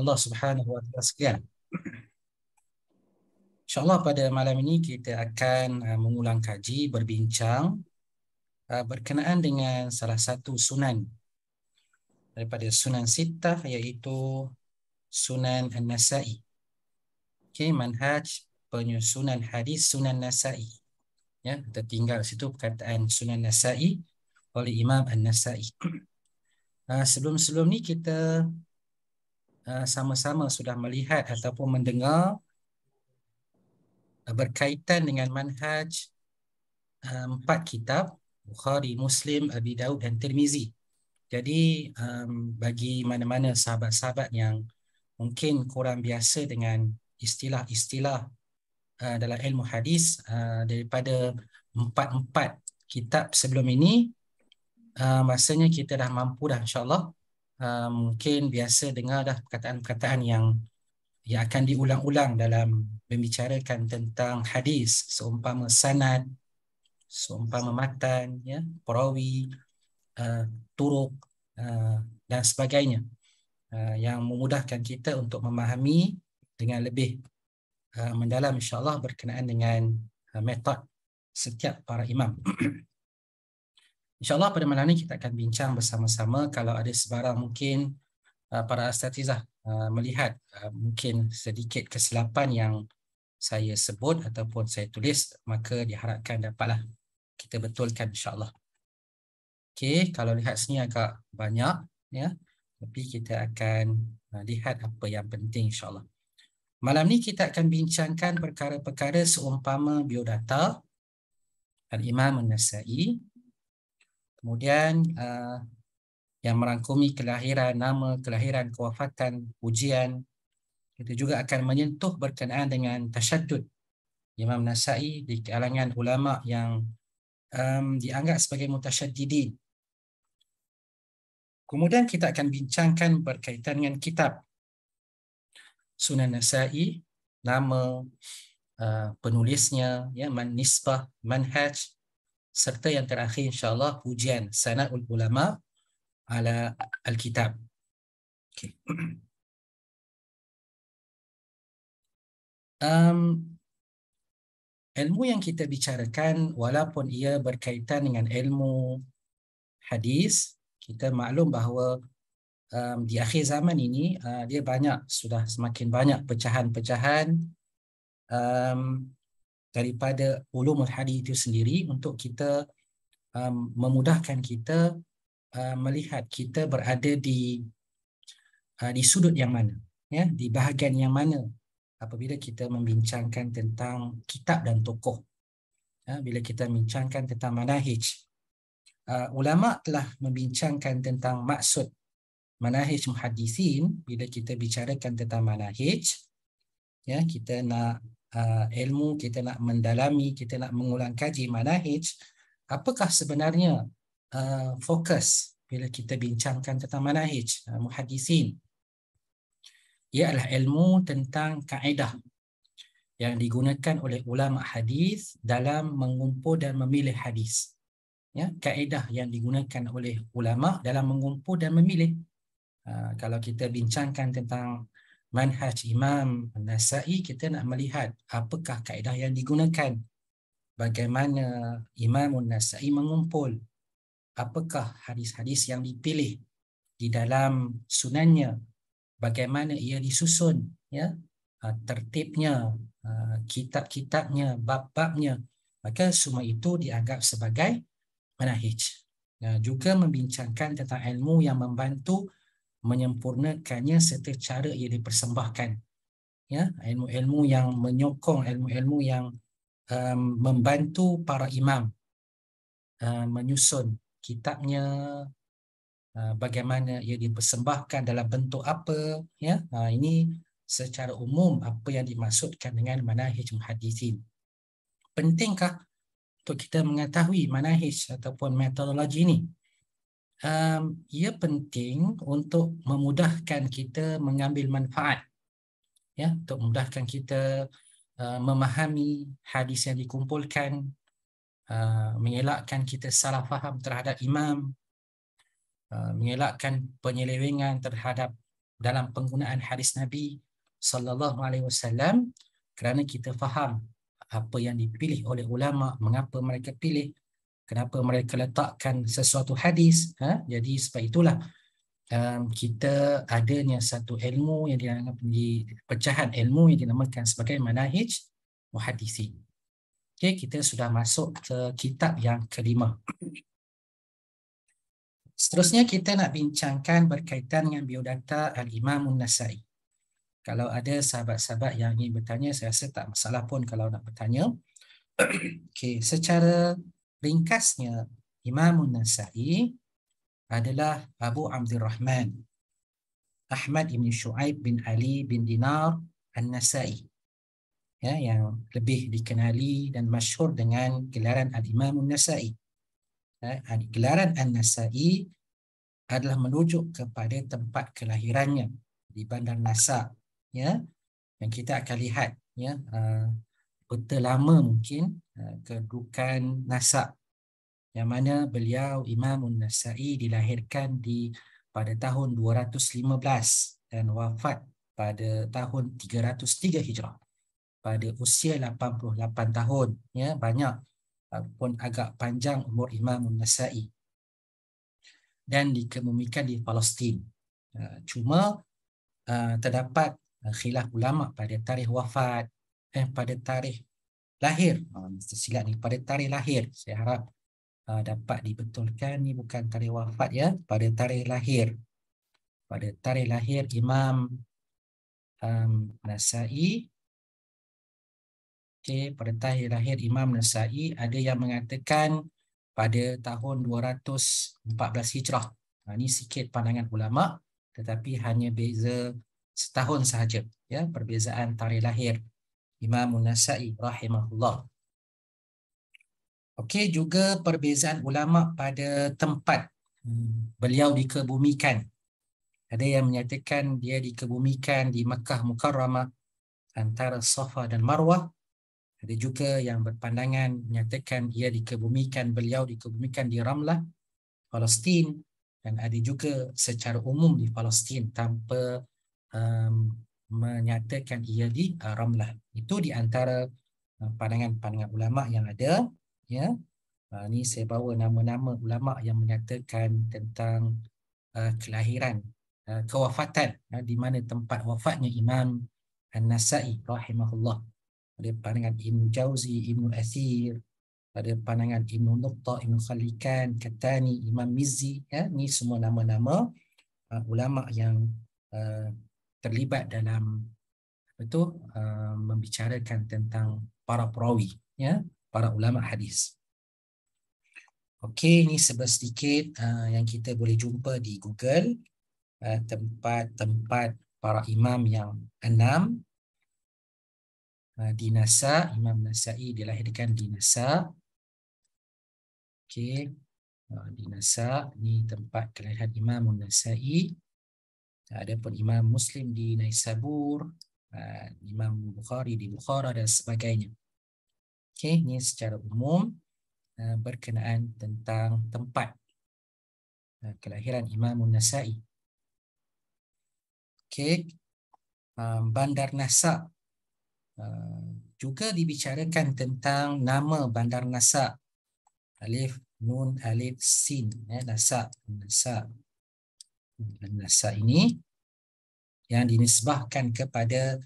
Allah Subhanahu Wa Taala sekian. Insya Allah pada malam ini kita akan uh, mengulang kaji, berbincang uh, berkenaan dengan salah satu sunan daripada sunan sitah iaitu sunan An-Nasai. Okay, manhaj penyusunan hadis sunan Nasai. Ya, kita tinggal situ perkataan sunan Nasai oleh Imam An-Nasai. Uh, sebelum-sebelum ni kita Eh, sama-sama sudah melihat ataupun mendengar eh, berkaitan dengan manhaj eh, empat kitab Bukhari, Muslim, Abi Daud dan Tirmizi. Jadi bagi mana-mana sahabat-sahabat yang mungkin kurang biasa dengan istilah-istilah dalam ilmu hadis daripada empat-empat kitab sebelum ini masanya kita dah mampu dah insya Ah, mungkin biasa dengar dah perkataan-perkataan yang yang akan diulang-ulang dalam membicarakan tentang hadis seumpama sanad seumpama matan ya perawi uh, turuk uh, dan sebagainya uh, yang memudahkan kita untuk memahami dengan lebih uh, mendalam insyaallah berkenaan dengan uh, metod setiap para imam InsyaAllah pada malam ini kita akan bincang bersama-sama kalau ada sebarang mungkin uh, para astatizah uh, melihat uh, mungkin sedikit kesilapan yang saya sebut ataupun saya tulis maka diharapkan dapatlah kita betulkan insyaAllah. Okay, kalau lihat sini agak banyak ya. Tapi kita akan lihat apa yang penting insyaAllah. Malam ni kita akan bincangkan perkara-perkara seumpama biodata Al-Imam nasai Kemudian uh, yang merangkumi kelahiran, nama, kelahiran, kewafatan, ujian. Kita juga akan menyentuh berkenaan dengan tashadud Imam Nasai di kalangan ulama yang um, dianggap sebagai mutasyadidin. Kemudian kita akan bincangkan berkaitan dengan kitab Sunan Nasai, nama uh, penulisnya, ya, man nisbah, man manhaj, serta yang terakhir insyaallah pujian sanaul ulama ala alkitab okay. um ilmu yang kita bicarakan walaupun ia berkaitan dengan ilmu hadis kita maklum bahawa um, di akhir zaman ini uh, dia banyak sudah semakin banyak pecahan-pecahan daripada ulumul hadis itu sendiri untuk kita um, memudahkan kita uh, melihat kita berada di uh, di sudut yang mana ya di bahagian yang mana apabila kita membincangkan tentang kitab dan tokoh ya bila kita membincangkan tentang manhaj uh, ulama telah membincangkan tentang maksud manhaj muhaddisin bila kita bicarakan tentang manhaj ya kita nak uh, ilmu, kita nak mendalami, kita nak mengulang kaji manahij, apakah sebenarnya uh, fokus bila kita bincangkan tentang manahij, uh, muhadisin? Ia adalah ilmu tentang kaedah yang digunakan oleh ulama hadis dalam mengumpul dan memilih hadis. Ya, kaedah yang digunakan oleh ulama dalam mengumpul dan memilih. Uh, kalau kita bincangkan tentang manhaj imam nasai kita nak melihat apakah kaedah yang digunakan bagaimana imam nasai mengumpul apakah hadis-hadis yang dipilih di dalam sunannya bagaimana ia disusun ya ha, tertibnya ha, kitab-kitabnya bab-babnya maka semua itu dianggap sebagai manhaj ha, juga membincangkan tentang ilmu yang membantu menyempurnakannya serta cara ia dipersembahkan ya ilmu-ilmu yang menyokong ilmu-ilmu yang um, membantu para imam uh, menyusun kitabnya uh, bagaimana ia dipersembahkan dalam bentuk apa ya uh, ini secara umum apa yang dimaksudkan dengan manhaj muhaddisin pentingkah untuk kita mengetahui manhaj ataupun metodologi ini um, ia penting untuk memudahkan kita mengambil manfaat ya untuk memudahkan kita uh, memahami hadis yang dikumpulkan uh, mengelakkan kita salah faham terhadap imam uh, mengelakkan penyelewengan terhadap dalam penggunaan hadis nabi sallallahu alaihi wasallam kerana kita faham apa yang dipilih oleh ulama mengapa mereka pilih kenapa mereka letakkan sesuatu hadis ha? jadi sebab itulah um, kita adanya satu ilmu yang dinamakan di pecahan ilmu yang dinamakan sebagai manhaj muhaddisi okey kita sudah masuk ke kitab yang kelima seterusnya kita nak bincangkan berkaitan dengan biodata al-Imam nasai kalau ada sahabat-sahabat yang ingin bertanya saya rasa tak masalah pun kalau nak bertanya okey secara ringkasnya Imam Nasa'i adalah Abu Rahman Ahmad bin Shu'aib bin Ali bin Dinar al nasai ya, yang lebih dikenali dan masyhur dengan gelaran Al-Imam Nasa'i. Ya, gelaran Al nasai adalah merujuk kepada tempat kelahirannya di Bandar Nasa ya yang kita akan lihat ya uh, peta lama mungkin eh, kedudukan nasab yang mana beliau Imam Nasa'i dilahirkan di pada tahun 215 dan wafat pada tahun 303 Hijrah pada usia 88 tahun ya banyak eh, pun agak panjang umur Imam Nasa'i dan dikemumikan di Palestin eh, cuma terdapat khilaf ulama pada tarikh wafat eh pada tarikh lahir. Hmm. Ah uh, silap ni pada tarikh lahir. Saya harap uh, dapat dibetulkan ni bukan tarikh wafat ya, pada tarikh lahir. Pada tarikh lahir Imam um, Nasa'i Okay, pada tarikh lahir Imam Nasai ada yang mengatakan pada tahun 214 Hijrah. Ha, ah, ini sikit pandangan ulama tetapi hanya beza setahun sahaja ya perbezaan tarikh lahir. Imam Nasai rahimahullah. Okey juga perbezaan ulama pada tempat hmm, beliau dikebumikan. Ada yang menyatakan dia dikebumikan di Mekah Mukarramah antara Safa dan Marwah. Ada juga yang berpandangan menyatakan dia dikebumikan beliau dikebumikan di Ramlah, Palestin dan ada juga secara umum di Palestin tanpa um, menyatakan ia di uh, Ramlah. Itu di antara uh, pandangan-pandangan uh, ulama yang ada. Ya, uh, ni saya bawa nama-nama ulama yang menyatakan tentang uh, kelahiran, uh, kewafatan uh, di mana tempat wafatnya Imam An-Nasa'i rahimahullah. Ada pandangan Ibn Jauzi, Ibn Athir, ada pandangan Ibn Nukta, Ibn Khalikan, Katani, Imam Mizzi. Ya, ni semua nama-nama uh, ulama yang uh, terlibat dalam apa tu uh, membicarakan tentang para perawi ya para ulama hadis okey ini sebelah sedikit uh, yang kita boleh jumpa di Google uh, tempat-tempat para imam yang enam uh, di Nasa, Imam Nasai dilahirkan di Nasa. Okey. Uh, di Nasa ni tempat kelahiran Imam Nasai ada ah, pun Imam Muslim di Naisabur, ah, Imam Bukhari di Bukhara dan sebagainya. Okay, ini secara umum ah, berkenaan tentang tempat kelahiran Imam Nasai. Okay, um, Bandar Nasa juga dibicarakan tentang nama Bandar Nasa. Alif Nun Alif Sin eh, Nasa Nasa An-Nasai ini yang dinisbahkan kepada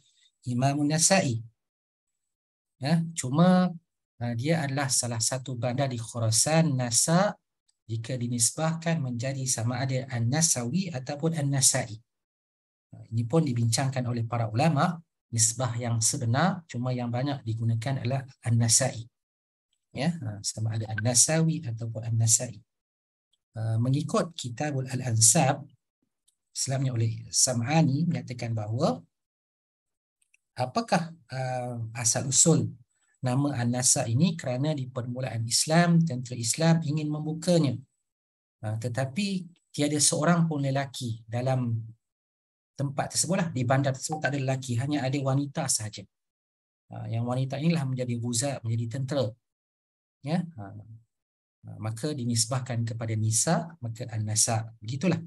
Imam Nasa'i. Ya, cuma uh, dia adalah salah satu bandar di Khurasan Nasa' jika dinisbahkan menjadi sama ada An-Nasawi ataupun An-Nasa'i. Uh, ini pun dibincangkan oleh para ulama nisbah yang sebenar cuma yang banyak digunakan adalah An-Nasa'i. Ya, uh, sama ada An-Nasawi ataupun An-Nasa'i. Mengikut Kitabul Al-Ansab selamanya oleh Sam'ani menyatakan bahawa apakah uh, asal-usul nama an ini kerana di permulaan Islam, tentera Islam ingin membukanya. Uh, tetapi tiada seorang pun lelaki dalam tempat tersebut lah, di bandar tersebut tak ada lelaki, hanya ada wanita sahaja. Uh, yang wanita inilah menjadi buzat, menjadi tentera. Ya, yeah? Uh, uh, maka dinisbahkan kepada Nisa, maka an Begitulah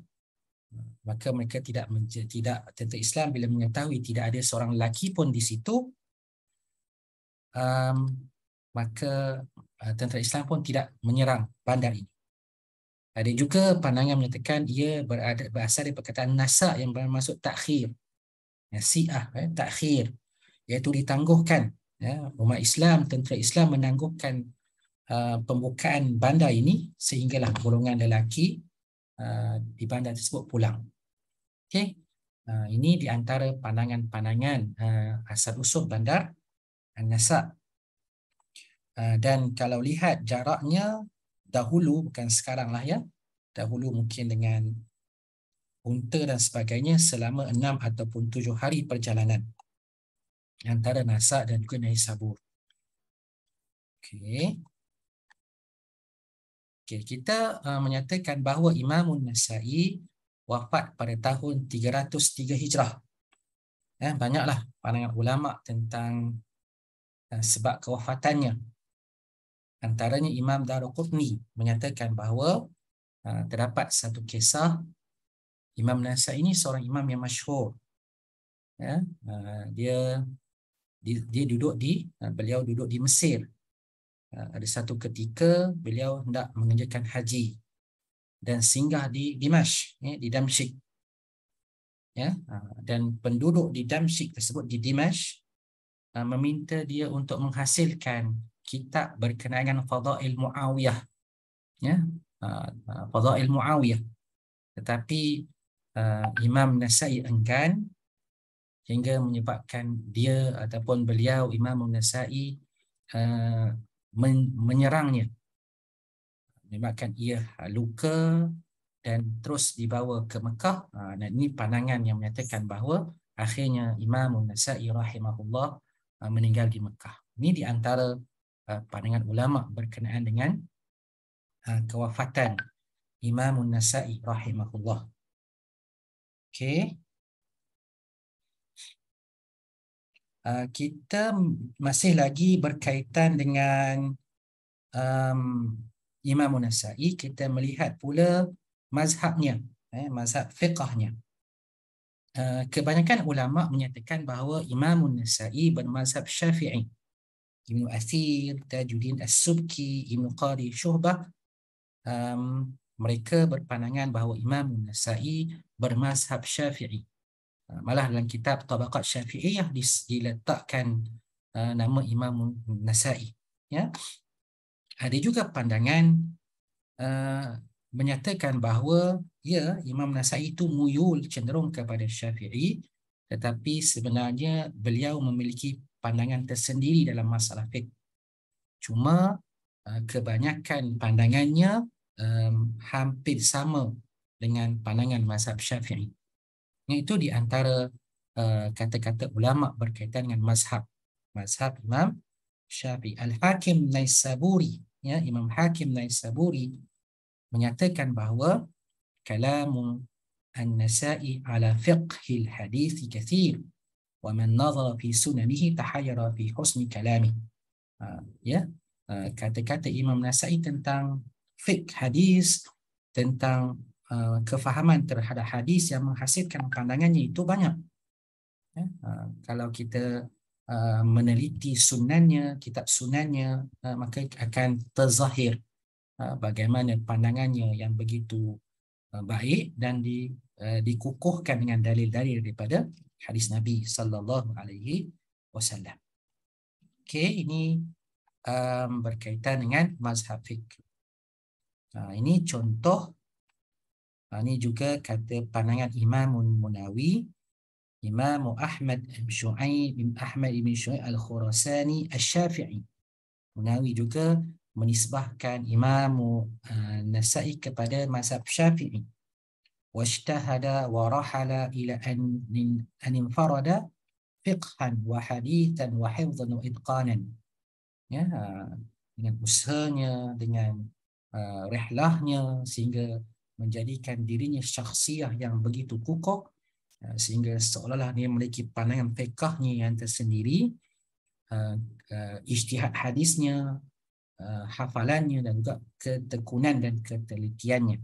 maka mereka tidak tidak tentu Islam bila mengetahui tidak ada seorang lelaki pun di situ um, maka uh, tentera Islam pun tidak menyerang bandar ini. Ada juga pandangan menyatakan ia berada, berasal dari perkataan nasa yang bermaksud takhir. Ya, si'ah, eh, ya, takhir. Iaitu ditangguhkan. Ya, umat Islam, tentera Islam menangguhkan uh, pembukaan bandar ini sehinggalah golongan lelaki Uh, di bandar tersebut pulang. Okay, Uh, ini di antara pandangan-pandangan uh, asal-usul bandar Anasa. Uh, dan kalau lihat jaraknya dahulu bukan sekarang lah ya. Dahulu mungkin dengan unta dan sebagainya selama enam ataupun tujuh hari perjalanan antara Nasa dan juga Naisabur. Okay. Okay, kita uh, menyatakan bahawa Imam Nasa'i wafat pada tahun 303 Hijrah. Eh, banyaklah pandangan ulama tentang uh, sebab kewafatannya. Antaranya Imam Daruqutni menyatakan bahawa uh, terdapat satu kisah Imam Nasa'i ini seorang imam yang masyhur. Ya, uh, dia, dia dia duduk di uh, beliau duduk di Mesir. Ya, ada satu ketika beliau hendak mengerjakan haji dan singgah di Dimash, ya, di Damsyik. Ya, ha, dan penduduk di Damsyik tersebut di Dimash ha, meminta dia untuk menghasilkan kitab berkenaan Fadha'il Muawiyah. Ya, ha, Fadha'il Muawiyah. Tetapi uh, Imam Nasai enggan hingga menyebabkan dia ataupun beliau Imam Nasai uh, men- menyerangnya menyebabkan ia ha, luka dan terus dibawa ke Mekah ha, dan ini pandangan yang menyatakan bahawa akhirnya Imam Nasa'i rahimahullah ha, meninggal di Mekah ini di antara pandangan ulama berkenaan dengan kewafatan Imam Nasa'i rahimahullah okey Eh, kita masih lagi berkaitan dengan um, Imam Munasai kita melihat pula mazhabnya eh mazhab fiqahnya uh, kebanyakan ulama menyatakan bahawa Imam Munasai bermazhab Syafi'i Ibn Athir, Tajuddin As-Subki, Ibn Qadi, Syuhbah um, mereka berpandangan bahawa Imam Munasai bermazhab Syafi'i Ah, malah dalam kitab tabaqat syafi'iyah diletakkan ah, nama imam nasai ya ada juga pandangan uh, menyatakan bahawa ya imam nasai itu muyul cenderung kepada syafi'i tetapi sebenarnya beliau memiliki pandangan tersendiri dalam masalah fiqh cuma kebanyakan pandangannya um, hampir sama dengan pandangan mazhab Syafi'i. Itu di antara eh, kata-kata uh, ulama' berkaitan dengan mazhab. Mazhab Imam Syafi'i. Al-Hakim Naisaburi. Ya, Imam Hakim Naisaburi menyatakan bahawa kalamun an-nasai ala fiqhi al-hadithi kathir wa man nazara fi sunanihi tahayyara fi husni kalami. Uh, ya, uh, kata-kata Imam Nasai tentang fiqh hadis tentang Eh, kefahaman terhadap hadis yang menghasilkan pandangannya itu banyak. Ya, uh, kalau kita uh, meneliti sunannya, kitab sunannya, uh, maka akan terzahir uh, bagaimana pandangannya yang begitu uh, baik dan di, uh, dikukuhkan dengan dalil-dalil daripada hadis Nabi Sallallahu Alaihi Wasallam. Okay, ini um, berkaitan dengan mazhab fikir. Uh, ini contoh ini ah, juga kata pandangan Imam Munawi, Imam Ahmad bin Shu'aib bin Ahmad bin Shu'aib Al-Khurasani Al-Syafi'i. Munawi juga menisbahkan Imam ah, Nasa'i kepada mazhab Syafi'i. Wajtahada wa rahala ila an an infarada fiqhan wa hadithan wa hifdhan wa itqanan. Ya, dengan usahanya, dengan uh, ah, rehlahnya sehingga menjadikan dirinya syaksiah yang begitu kukuh eh, sehingga seolah-olah dia memiliki pandangan fiqahnya yang tersendiri eh, eh, ijtihad hadisnya hafalannya dan juga ketekunan dan ketelitiannya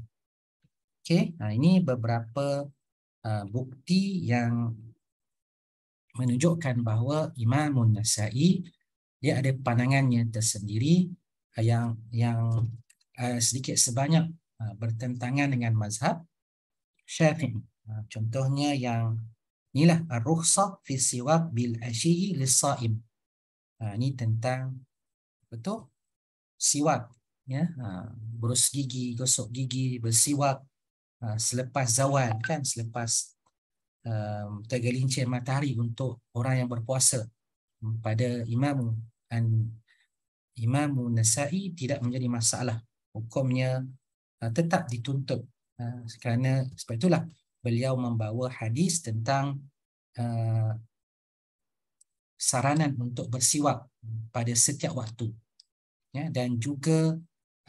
Okay, nah ini beberapa bukti yang menunjukkan bahawa Imam Nasa'i dia ada pandangannya tersendiri yang yang sedikit sebanyak Uh, bertentangan dengan mazhab syafi'i. Uh, contohnya yang inilah ar-rukhsah fi siwak bil ashihi lis saim. Uh, ini tentang betul siwak ya berus gigi gosok gigi bersiwak selepas zawal kan selepas um, tergelincir matahari untuk orang yang berpuasa hmm, pada imam dan imam Nasa'i tidak menjadi masalah hukumnya Uh, tetap dituntut uh, kerana sebab itulah beliau membawa hadis tentang uh, saranan untuk bersiwak pada setiap waktu ya, dan juga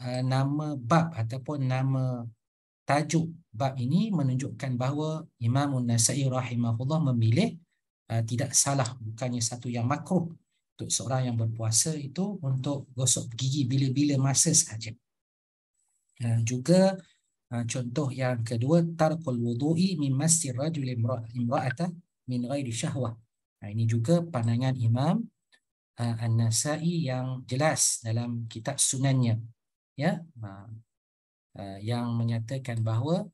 uh, nama bab ataupun nama tajuk bab ini menunjukkan bahawa Imam An-Nasa'i rahimahullah memilih tidak salah bukannya satu yang makruh untuk seorang yang berpuasa itu untuk gosok gigi bila-bila masa sahaja. Uh, dan juga uh, contoh yang kedua tarkul wudhui min masjid rajul imra'atah min ghairi syahwah. ini juga pandangan Imam uh, An-Nasa'i yang jelas dalam kitab sunannya. Ya. Uh, yang menyatakan bahawa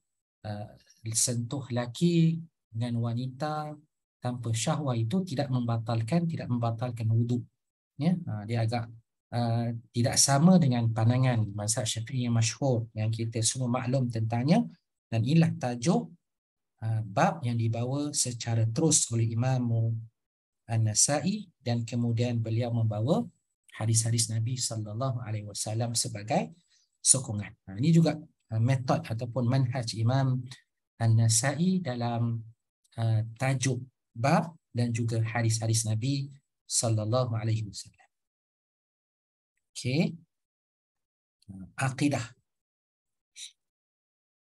sentuh laki dengan wanita tanpa syahwah itu tidak membatalkan tidak membatalkan wudu. Ya, dia agak uh, tidak sama dengan pandangan mazhab syafi'i yang masyhur yang kita semua maklum tentangnya dan inilah tajuk uh, bab yang dibawa secara terus oleh Imam An-Nasai dan kemudian beliau membawa hadis-hadis Nabi sallallahu alaihi wasallam sebagai sokongan. Uh, ini juga uh, metod ataupun manhaj Imam An-Nasai dalam uh, tajuk bab dan juga hadis-hadis Nabi sallallahu alaihi wasallam. Okey. Akidah.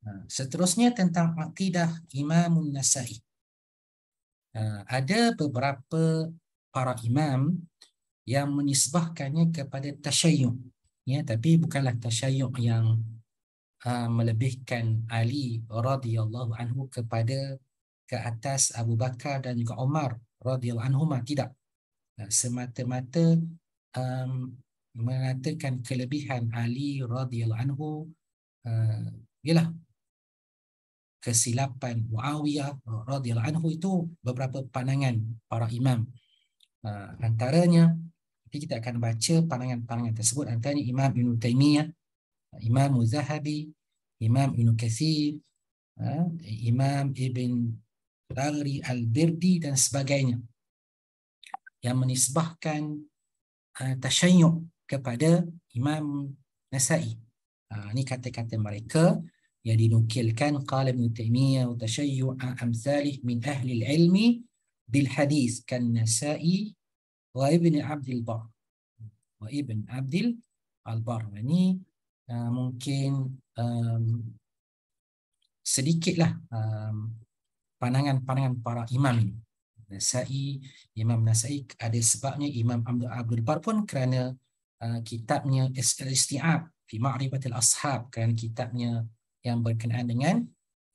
Ah, ah, seterusnya tentang akidah Imam Nasai. Ah, ada beberapa para imam yang menisbahkannya kepada tashayyuk. Ya, tapi bukanlah tashayyuk yang melebihkan Ali radhiyallahu anhu kepada ke atas Abu Bakar dan juga Omar radhiyallahu anhuma tidak semata-mata um, mengatakan kelebihan Ali radhiyallahu anhu eh, ialah kesilapan Muawiyah radhiyallahu anhu itu beberapa pandangan para imam eh, antaranya nanti kita akan baca pandangan-pandangan tersebut antaranya Imam Ibn Taymiyah Imam Muzahabi Imam Ibn Kathir eh, Imam Ibn Tagri Al-Birdi dan sebagainya yang menisbahkan uh, tashayyuk kepada Imam Nasa'i. Ha, ini kata-kata mereka yang dinukilkan qala Ibn Taymiyyah tashayyu'a amsalih min ahli al-ilmi bil hadis kan Nasa'i wa Ibn Abdul Bar. Wa Ibn Abdul Al-Bar. Ini uh, ha, mungkin um, sedikitlah um, pandangan-pandangan para imam ini. Nasai, Imam Nasai ada sebabnya Imam Abdul Abdul Bar pun kerana uh, Uh, kitabnya Isti'ab fi Ma'rifatil Ashab kerana kitabnya yang berkenaan dengan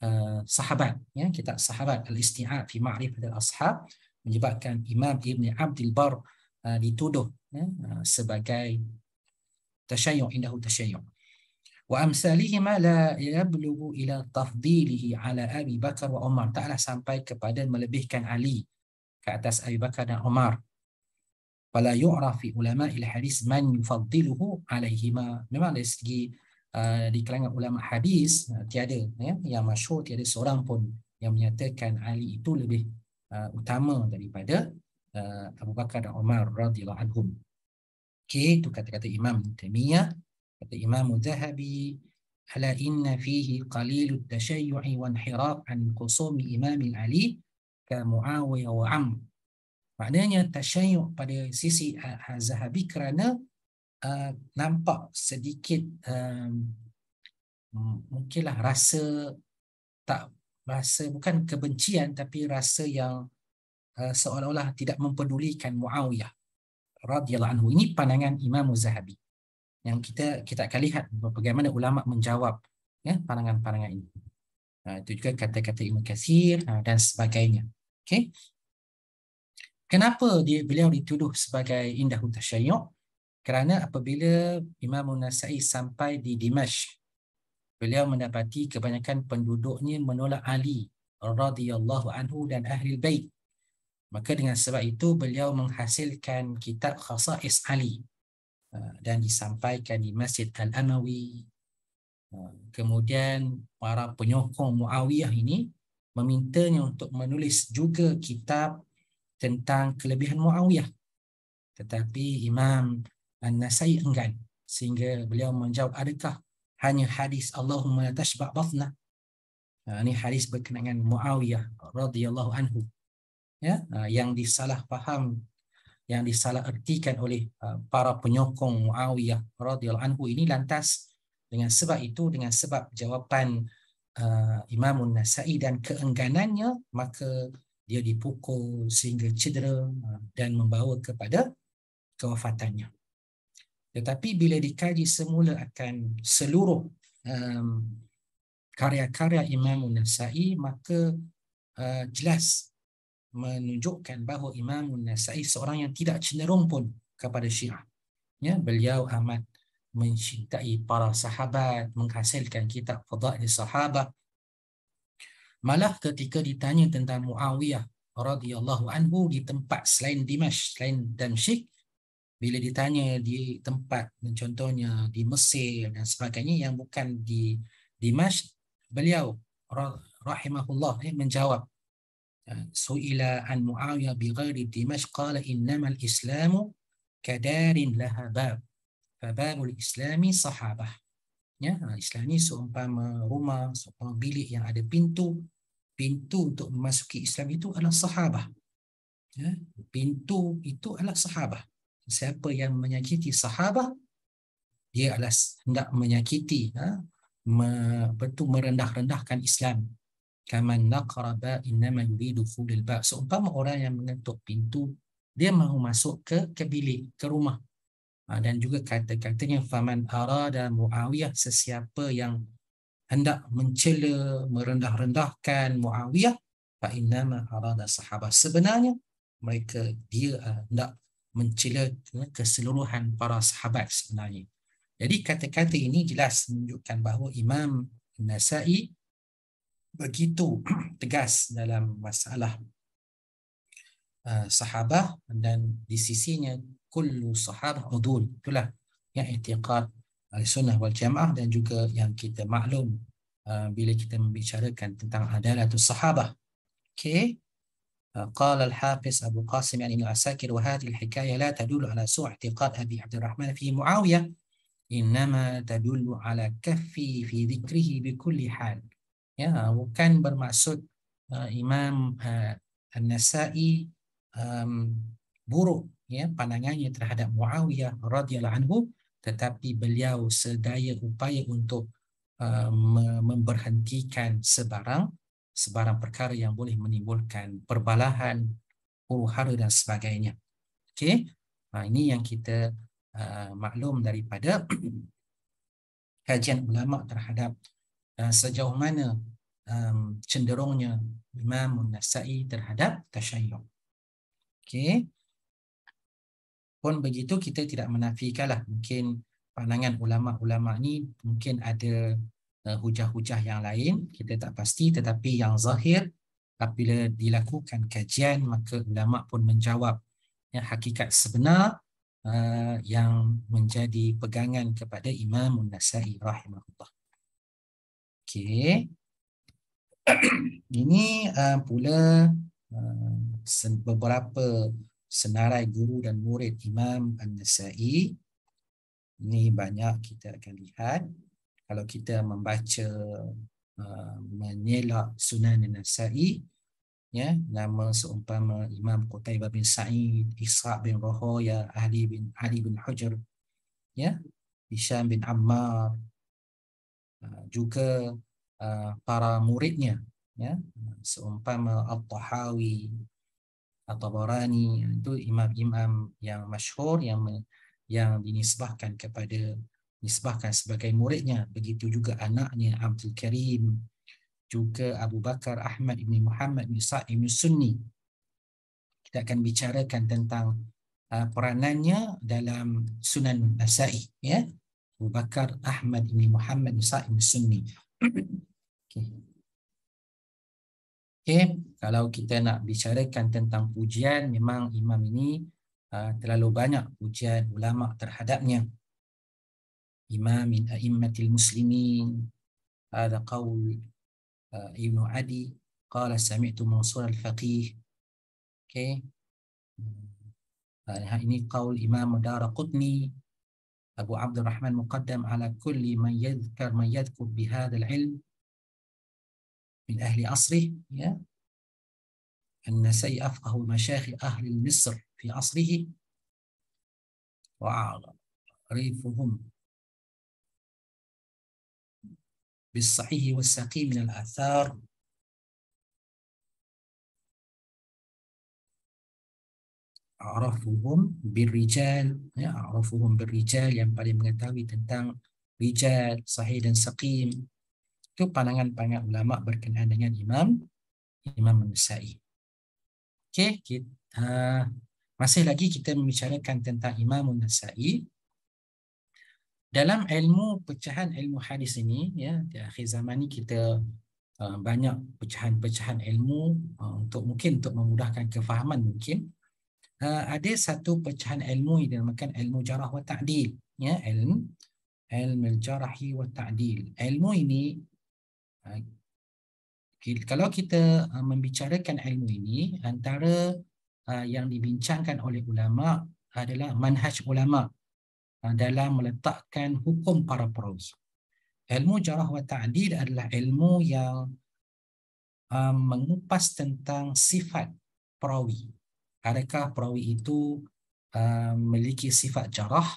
uh, sahabat ya kitab sahabat Al-Isti'ab fi Ma'rifatil Ashab menyebabkan Imam Ibn Abdul Bar uh, dituduh ya, uh, sebagai tashayyu' indahu tashayyu' wa amsalihima la yablughu ila tafdilihi ala Abi Bakar wa Umar ta'ala sampai kepada melebihkan Ali ke atas Abu Bakar dan Umar ولا يعرف في علماء الحديث من يفضله عليهما memang dari segi uh, di kalangan ulama hadis uh, tiada ya yang masyhur tiada seorang pun yang menyatakan Ali itu lebih uh, utama daripada uh, Abu Bakar dan Umar radhiyallahu anhum okey itu kata-kata Imam Taimiyah kata Imam Zahabi ألا إن فيه قليل التشيع وانحراف عن خصوم إمام علي كمعاوية وعمرو Maknanya tasyayuk pada sisi eh, ha, Zahabi kerana uh, nampak sedikit um, mungkinlah rasa tak rasa bukan kebencian tapi rasa yang uh, seolah-olah tidak mempedulikan Muawiyah radhiyallahu anhu ini pandangan Imam Zahabi yang kita kita akan lihat bagaimana ulama menjawab ya pandangan-pandangan ini. Uh, itu juga kata-kata Imam Kathir uh, dan sebagainya. Okey. Kenapa dia beliau dituduh sebagai indah mutasyayyuk? Kerana apabila Imam Munasai sampai di Dimash, beliau mendapati kebanyakan penduduknya menolak Ali radhiyallahu anhu dan ahli bait. Maka dengan sebab itu beliau menghasilkan kitab Khasa'is Ali eh, dan disampaikan di Masjid Al-Amawi. Eh, kemudian para penyokong Muawiyah ini memintanya untuk menulis juga kitab tentang kelebihan Muawiyah. Tetapi Imam An-Nasai enggan sehingga beliau menjawab adakah hanya hadis Allahumma tashba' batna. ini ah, hadis berkenaan Muawiyah radhiyallahu anhu. Ya, ah, yang disalahfaham yang disalahertikan oleh ah, para penyokong Muawiyah radhiyallahu anhu ini lantas dengan sebab itu dengan sebab jawapan Uh, Imam Nasai dan keengganannya maka dia dipukul sehingga cedera ah, dan membawa kepada kewafatannya. Tetapi bila dikaji semula akan seluruh um, karya-karya Imam Nasai maka uh, jelas menunjukkan bahawa Imam Nasai seorang yang tidak cenderung pun kepada Syiah. Ya, beliau amat mencintai para sahabat, menghasilkan kitab Fadha'il Sahabah Malah ketika ditanya tentang Muawiyah radhiyallahu anhu di tempat selain Dimash, selain Damsyik, bila ditanya di tempat contohnya di Mesir dan sebagainya yang bukan di Dimash, beliau rahimahullah eh, menjawab eh, Su'ila an Muawiyah bi ghairi Dimash qala innama al-islamu kadarin laha bab fa babul islami sahabah ya ha, Islam ni seumpama rumah seumpama bilik yang ada pintu pintu untuk memasuki Islam itu adalah sahabah. Ya, pintu itu adalah sahabah. Siapa yang menyakiti sahabah, dia adalah hendak menyakiti, ha? Me, betul merendah-rendahkan Islam. Kama naqraba innama yuridu khulul ba. Seumpama orang yang mengetuk pintu, dia mahu masuk ke ke bilik, ke rumah. Ha, dan juga kata-katanya faman arada muawiyah sesiapa yang hendak mencela merendah-rendahkan Muawiyah fa inna arada sahabat sebenarnya mereka dia eh, hendak mencela eh, keseluruhan para sahabat sebenarnya jadi kata-kata ini jelas menunjukkan bahawa Imam Nasa'i begitu tegas dalam masalah uh, eh, sahabat dan di sisinya kullu sahabah udul itulah yang i'tiqad sunnah wal jamaah dan juga yang kita maklum uh, bila kita membicarakan tentang adalatul sahabah. Okay. قال الحافظ أبو قاسم يعني ابن عساكر وهذه الحكاية لا تدل على سوء اعتقاد أبي عبد الرحمن في معاوية إنما تدل على كفي في ذكره بكل حال يا وكان برمعسود إمام النسائي بورو يا pandangannya terhadap Muawiyah radhiyallahu anhu tetapi beliau sedaya upaya untuk uh, memberhentikan sebarang sebarang perkara yang boleh menimbulkan perbalahan, huru-hara dan sebagainya. Okey. Ha, ini yang kita uh, maklum daripada kajian ulama terhadap uh, sejauh mana um, cenderungnya Imam Nasai terhadap tasyayyuh. Okey. Pun begitu kita tidak menafikanlah mungkin pandangan ulama-ulama ni mungkin ada eh, hujah-hujah yang lain kita tak pasti tetapi yang zahir apabila dilakukan kajian maka ulama pun menjawab yang hakikat sebenar uh, yang menjadi pegangan kepada Imam Nasai rahimahullah. Okey. Ini uh, pula uh, beberapa senarai guru dan murid Imam An-Nasai ini banyak kita akan lihat kalau kita membaca uh, menyelak Sunan An-Nasai ya nama seumpama Imam Qutaibah bin Sa'id, Ishaq bin Rohoya, Ali bin Ali bin Hujr ya Hisham bin Ammar uh, juga uh, para muridnya ya seumpama Al-Tahawi, At-Tabarani itu imam-imam yang masyhur yang yang dinisbahkan kepada nisbahkan sebagai muridnya begitu juga anaknya Abdul Karim juga Abu Bakar Ahmad bin Muhammad bin Sa'id bin Sunni kita akan bicarakan tentang uh, peranannya dalam Sunan Nasa'i ya Abu Bakar Ahmad bin Muhammad bin Sa'id bin Sunni okay. Okay. Kalau kita nak bicarakan tentang pujian, memang imam ini uh, terlalu banyak pujian ulama terhadapnya. Imam min a'immatil muslimin. Ada qawul uh, ah, Ibn Adi. Qala sami'tu mansur al-faqih. Okay. Uh, ah, ini qawul imam Dara Qutni. Abu Abdurrahman Muqaddam ala kulli man yadhkar man yadhkur bihadal ilm. من أهل عصره النسي أفقه مشايخ أهل مصر في عصره وعرفهم بالصحيح والسقيم من الآثار أعرفهم بالرجال أعرفهم بالرجال yang paling mengetahui tentang rijal sahih dan Itu pandangan pandangan ulama berkenaan dengan Imam Imam Nasai. Okay kita ha, masih lagi kita membicarakan tentang Imam Nasai. Dalam ilmu pecahan ilmu hadis ini, ya di akhir zaman ini kita ha, banyak pecahan-pecahan ilmu ha, untuk mungkin untuk memudahkan kefahaman mungkin ada satu pecahan ilmu yang dinamakan ilmu jarah wa ta'adil ya ilmu ilmu jarahi wa ta'adil ilmu ini Ha? Kalau kita ha, membicarakan ilmu ini, antara ha, yang dibincangkan oleh ulama adalah manhaj ulama dalam meletakkan hukum para perawi. Ilmu jarah wa ta'adid adalah ilmu yang mengupas tentang sifat perawi. Adakah perawi itu memiliki sifat jarah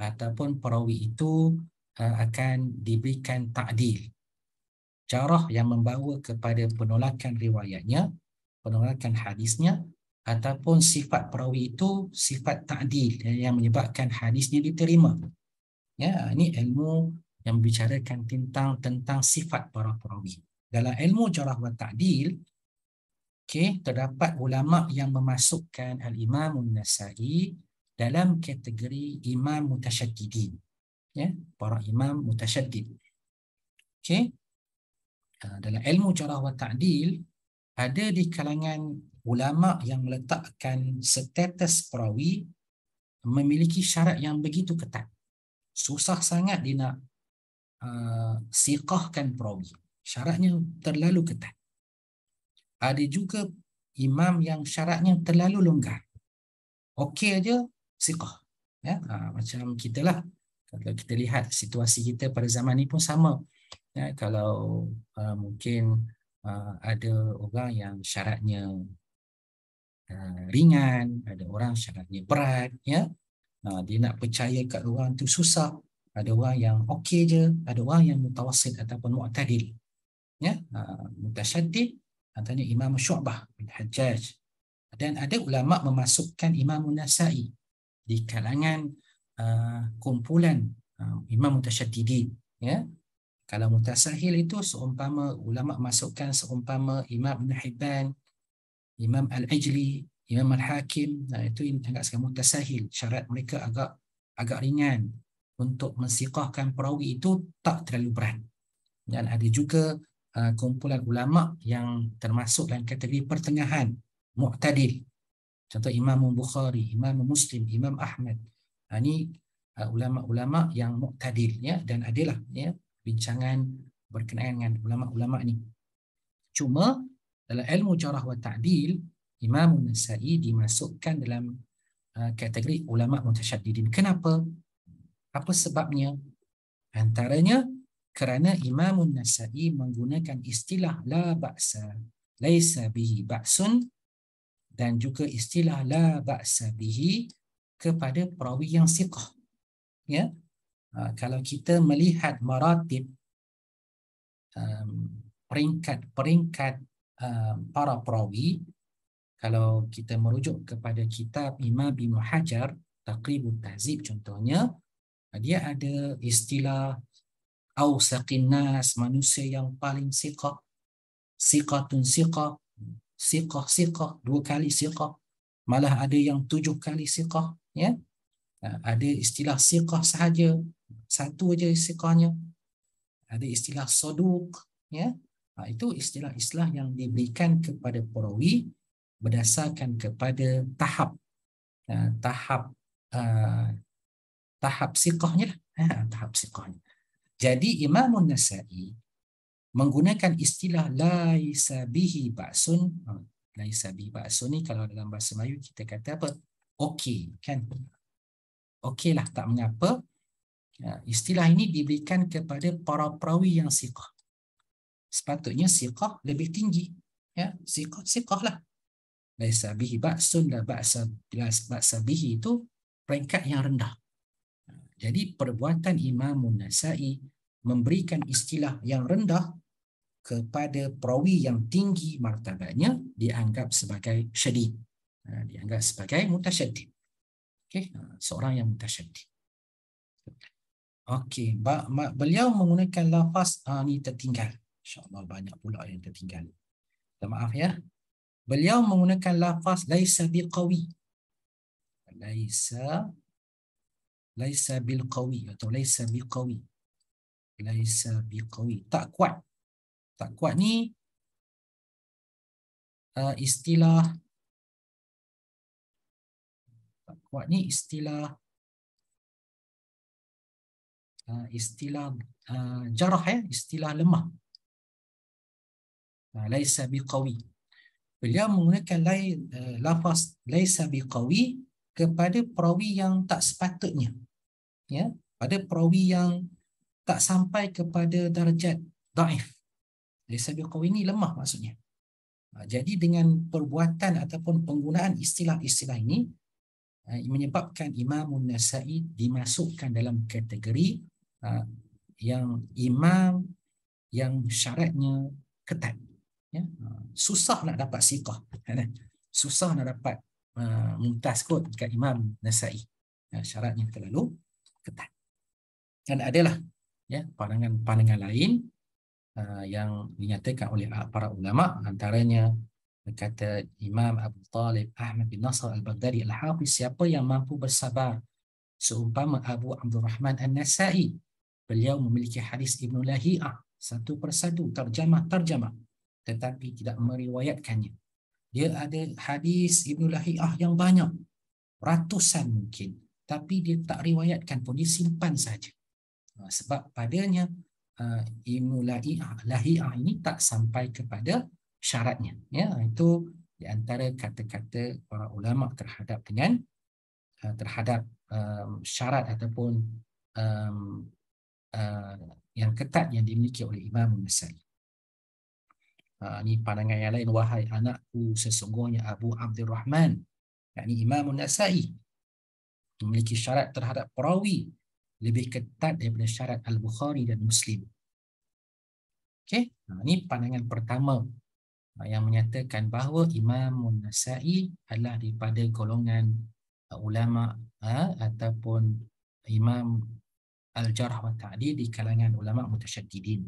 ataupun perawi itu akan diberikan ta'adid jarah yang membawa kepada penolakan riwayatnya, penolakan hadisnya ataupun sifat perawi itu sifat ta'dil yang menyebabkan hadisnya diterima. Ya, ini ilmu yang membicarakan tentang tentang sifat para perawi. Dalam ilmu jarah wa ta'dil, okay, terdapat ulama yang memasukkan al-Imam An-Nasa'i dalam kategori imam mutasyaddidin. Ya, para imam mutasyaddid. Okay. Ah, dalam ilmu jarah wa ta'dil ada di kalangan ulama yang meletakkan status perawi memiliki syarat yang begitu ketat susah sangat dia nak uh, siqahkan perawi syaratnya terlalu ketat ada juga imam yang syaratnya terlalu longgar okey aja siqah ya ha, macam kitalah kalau kita lihat situasi kita pada zaman ini pun sama ya, kalau uh, mungkin uh, ada orang yang syaratnya uh, ringan, ada orang syaratnya berat, ya. Uh, dia nak percaya kat orang tu susah. Ada orang yang okey je, ada orang yang mutawassit ataupun mu'tadil. Ya, uh, mutasyaddid antaranya Imam Syu'bah bin Hajjaj. Dan ada ulama memasukkan Imam Nasa'i di kalangan uh, kumpulan uh, Imam Mutasyaddidin ya kalau mutasahil itu seumpama ulama masukkan seumpama Imam Ibn Hibban, Imam Al-Ijli, Imam Al-Hakim, nah itu agak sangat mutasahil. Syarat mereka agak agak ringan untuk mensiqahkan perawi itu tak terlalu berat. Dan ada juga uh, kumpulan ulama yang termasuk dalam kategori pertengahan, mu'tadil. Contoh Imam Bukhari, Imam Muslim, Imam Ahmad. Ini uh, ulama-ulama yang muktadil ya. dan adalah ya bincangan berkenaan dengan ulama-ulama ni. Cuma dalam ilmu jarah wa ta'dil, Imam Nasa'i dimasukkan dalam uh, kategori ulama mutasyaddidin. Kenapa? Apa sebabnya? Antaranya kerana Imam Nasa'i menggunakan istilah la ba'sa, laisa bihi ba'sun dan juga istilah la ba'sa bihi kepada perawi yang siqah. Ya, Ah, kalau kita melihat maratib peringkat-peringkat um, um, para perawi, kalau kita merujuk kepada kitab Imam Ibn Hajar, Taqribul Tazib contohnya, dia ada istilah awsaqin nas manusia yang paling siqah. Siqatun siqah. Siqah siqah, dua kali siqah. Malah ada yang tujuh kali siqah. Ya? Ah, ada istilah siqah sahaja satu aja sekonya ada istilah soduk ya ha, itu istilah-istilah yang diberikan kepada perawi berdasarkan kepada tahap ha, tahap uh, tahap siqahnya lah. ha, tahap siqahnya jadi Imam Nasa'i menggunakan istilah laisa bihi ba'sun ha, laisa bihi ba'sun ni kalau dalam bahasa Melayu kita kata apa okey kan okeylah tak mengapa Ya, istilah ini diberikan kepada para perawi yang siqah. Sepatutnya siqah lebih tinggi. Ya, siqah, siqah lah. Laisa bihi ba'sun la ba'sa bihi itu peringkat yang rendah. Jadi perbuatan Imam Munasai memberikan istilah yang rendah kepada perawi yang tinggi martabatnya dianggap sebagai syadid. Ha, dianggap sebagai mutasyadid. Okay? Ha, seorang yang mutasyadid. Okey, ba, ba, beliau menggunakan lafaz ha, ni tertinggal. InsyaAllah banyak pula yang tertinggal. Minta maaf ya. Beliau menggunakan lafaz laisa bilqawi. Laisa laisa bilqawi atau laisa bilqawi. Laisa bilqawi. Tak kuat. Tak kuat ni uh, istilah tak kuat ni istilah Ah, istilah ah, jarah ya istilah lemah ah, laisa biqawi beliau menggunakan eh, lafaz laisa biqawi kepada perawi yang tak sepatutnya ya pada perawi yang tak sampai kepada darjat daif laisa biqawi ini lemah maksudnya jadi dengan perbuatan ataupun penggunaan istilah-istilah ini menyebabkan Imam Nasa'i dimasukkan dalam kategori Ha, yang imam yang syaratnya ketat. Ya. Ha, susah nak dapat siqah. Susah nak dapat uh, kot dekat imam Nasai. Ya, syaratnya terlalu ketat. Dan adalah ya pandangan-pandangan lain uh, yang dinyatakan oleh para ulama antaranya kata Imam Abu Talib Ahmad bin Nasr al-Baghdadi al-Hafiz siapa yang mampu bersabar seumpama Abu Abdurrahman al nasai Beliau memiliki hadis Ibn Lahiyah satu persatu terjemah-terjemah tetapi tidak meriwayatkannya. Dia ada hadis Ibn Lahiyah yang banyak, ratusan mungkin. Tapi dia tak riwayatkan pun, dia simpan saja. Ha, sebab padanya ha, Ibn Lahiyah, Lahiyah ini tak sampai kepada syaratnya. Ya, itu di antara kata-kata para ulama terhadap dengan ha, terhadap um, syarat ataupun um, Ah, yang ketat yang dimiliki oleh Imam Nasai. Uh, ah, ini pandangan yang lain. Wahai anakku sesungguhnya Abu Abdurrahman. Yang ini Imam Nasai. Memiliki syarat terhadap perawi lebih ketat daripada syarat Al-Bukhari dan Muslim. Okay. Nah, ini pandangan pertama ah, yang menyatakan bahawa Imam Nasai adalah daripada golongan uh, ulama uh, ataupun imam al-jarh wa ta'dil di kalangan ulama mutasyaddidin.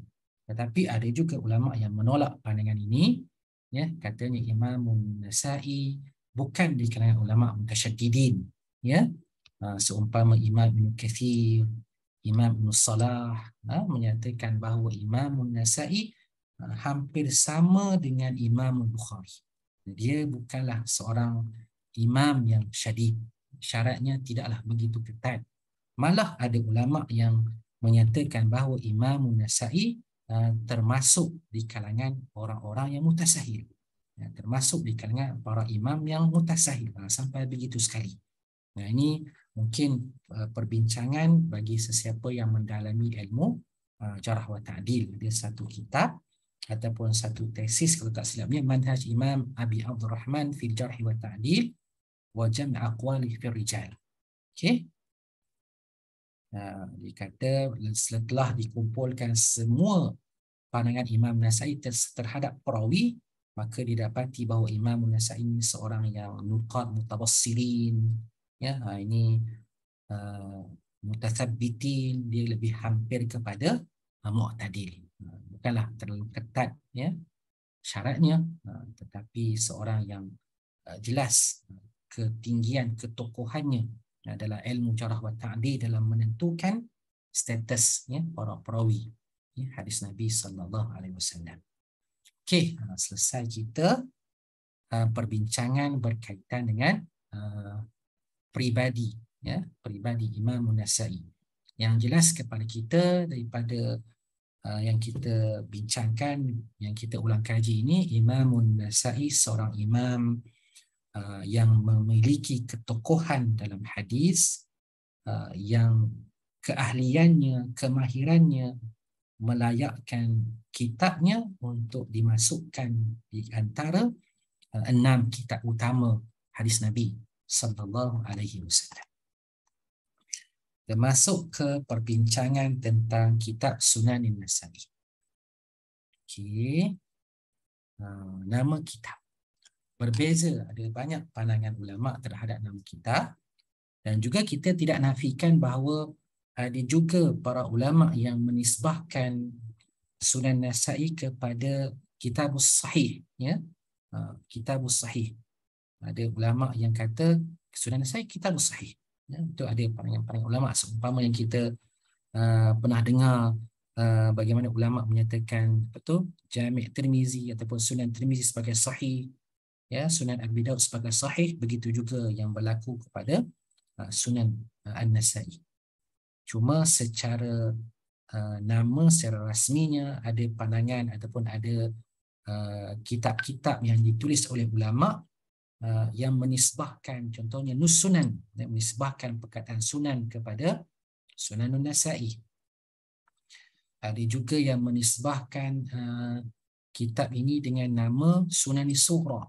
Tetapi ada juga ulama yang menolak pandangan ini, ya, katanya Imam Nasa'i bukan di kalangan ulama mutasyaddidin, ya. Ha, seumpama Imam Ibn Kathir, Imam Ibn Salah ha, menyatakan bahawa Imam Nasa'i ha, hampir sama dengan Imam Bukhari. Dia bukanlah seorang imam yang syadid. Syaratnya tidaklah begitu ketat. Malah ada ulama yang menyatakan bahawa Imam Nasai ah, termasuk di kalangan orang-orang yang mutasahil. Ya, termasuk di kalangan para imam yang mutasahil ah, sampai begitu sekali. Nah ini mungkin ah, perbincangan bagi sesiapa yang mendalami ilmu jarah wa ta'dil dia satu kitab ataupun satu tesis kalau tak silapnya manhaj Imam Abi Abdurrahman fil jarh wa ta'dil wa jam'a aqwali fil rijal. Okey dikata setelah dikumpulkan semua pandangan Imam Nasai terhadap perawi maka didapati bahawa Imam Nasai ini seorang yang nuqat mutabassirin ya ha, ini uh, ha, mutasabbitin dia lebih hampir kepada uh, mu'tadil bukanlah terlalu ketat ya syaratnya uh, tetapi seorang yang uh, jelas ketinggian ketokohannya adalah ilmu jarah wa ta'di dalam menentukan status ya, para perawi ya, hadis Nabi sallallahu alaihi wasallam. Okey, uh, selesai kita uh, perbincangan berkaitan dengan uh, pribadi ya, pribadi Imam Munasai. Yang jelas kepada kita daripada uh, yang kita bincangkan, yang kita ulang kaji ini Imam Munasai seorang imam Uh, yang memiliki ketokohan dalam hadis uh, yang keahliannya, kemahirannya melayakkan kitabnya untuk dimasukkan di antara uh, enam kitab utama hadis Nabi sallallahu alaihi wasallam. Dan masuk ke perbincangan tentang kitab Sunan Nasa'i. Okey. nama kitab berbeza ada banyak pandangan ulama terhadap nama kita dan juga kita tidak nafikan bahawa ada eh, juga para ulama yang menisbahkan Sunan Nasa'i kepada Kitabus Sahih ya eh, Kitabus Sahih ada ulama yang kata Sunan Nasa'i Kitabus Sahih ya itu ada pandangan-pandangan ulama seumpama yang kita uh, pernah dengar Uh, bagaimana ulama menyatakan betul Jami' Tirmizi ataupun Sunan Tirmizi sebagai sahih ya sunan Abi Daud sebagai sahih begitu juga yang berlaku kepada uh, sunan uh, An-Nasa'i cuma secara uh, nama secara rasminya ada pandangan ataupun ada kitab-kitab yang ditulis oleh ulama yang menisbahkan contohnya nusunan yang menisbahkan perkataan sunan kepada sunan An-Nasa'i ada juga yang menisbahkan uh, kitab ini dengan nama Sunan Sughra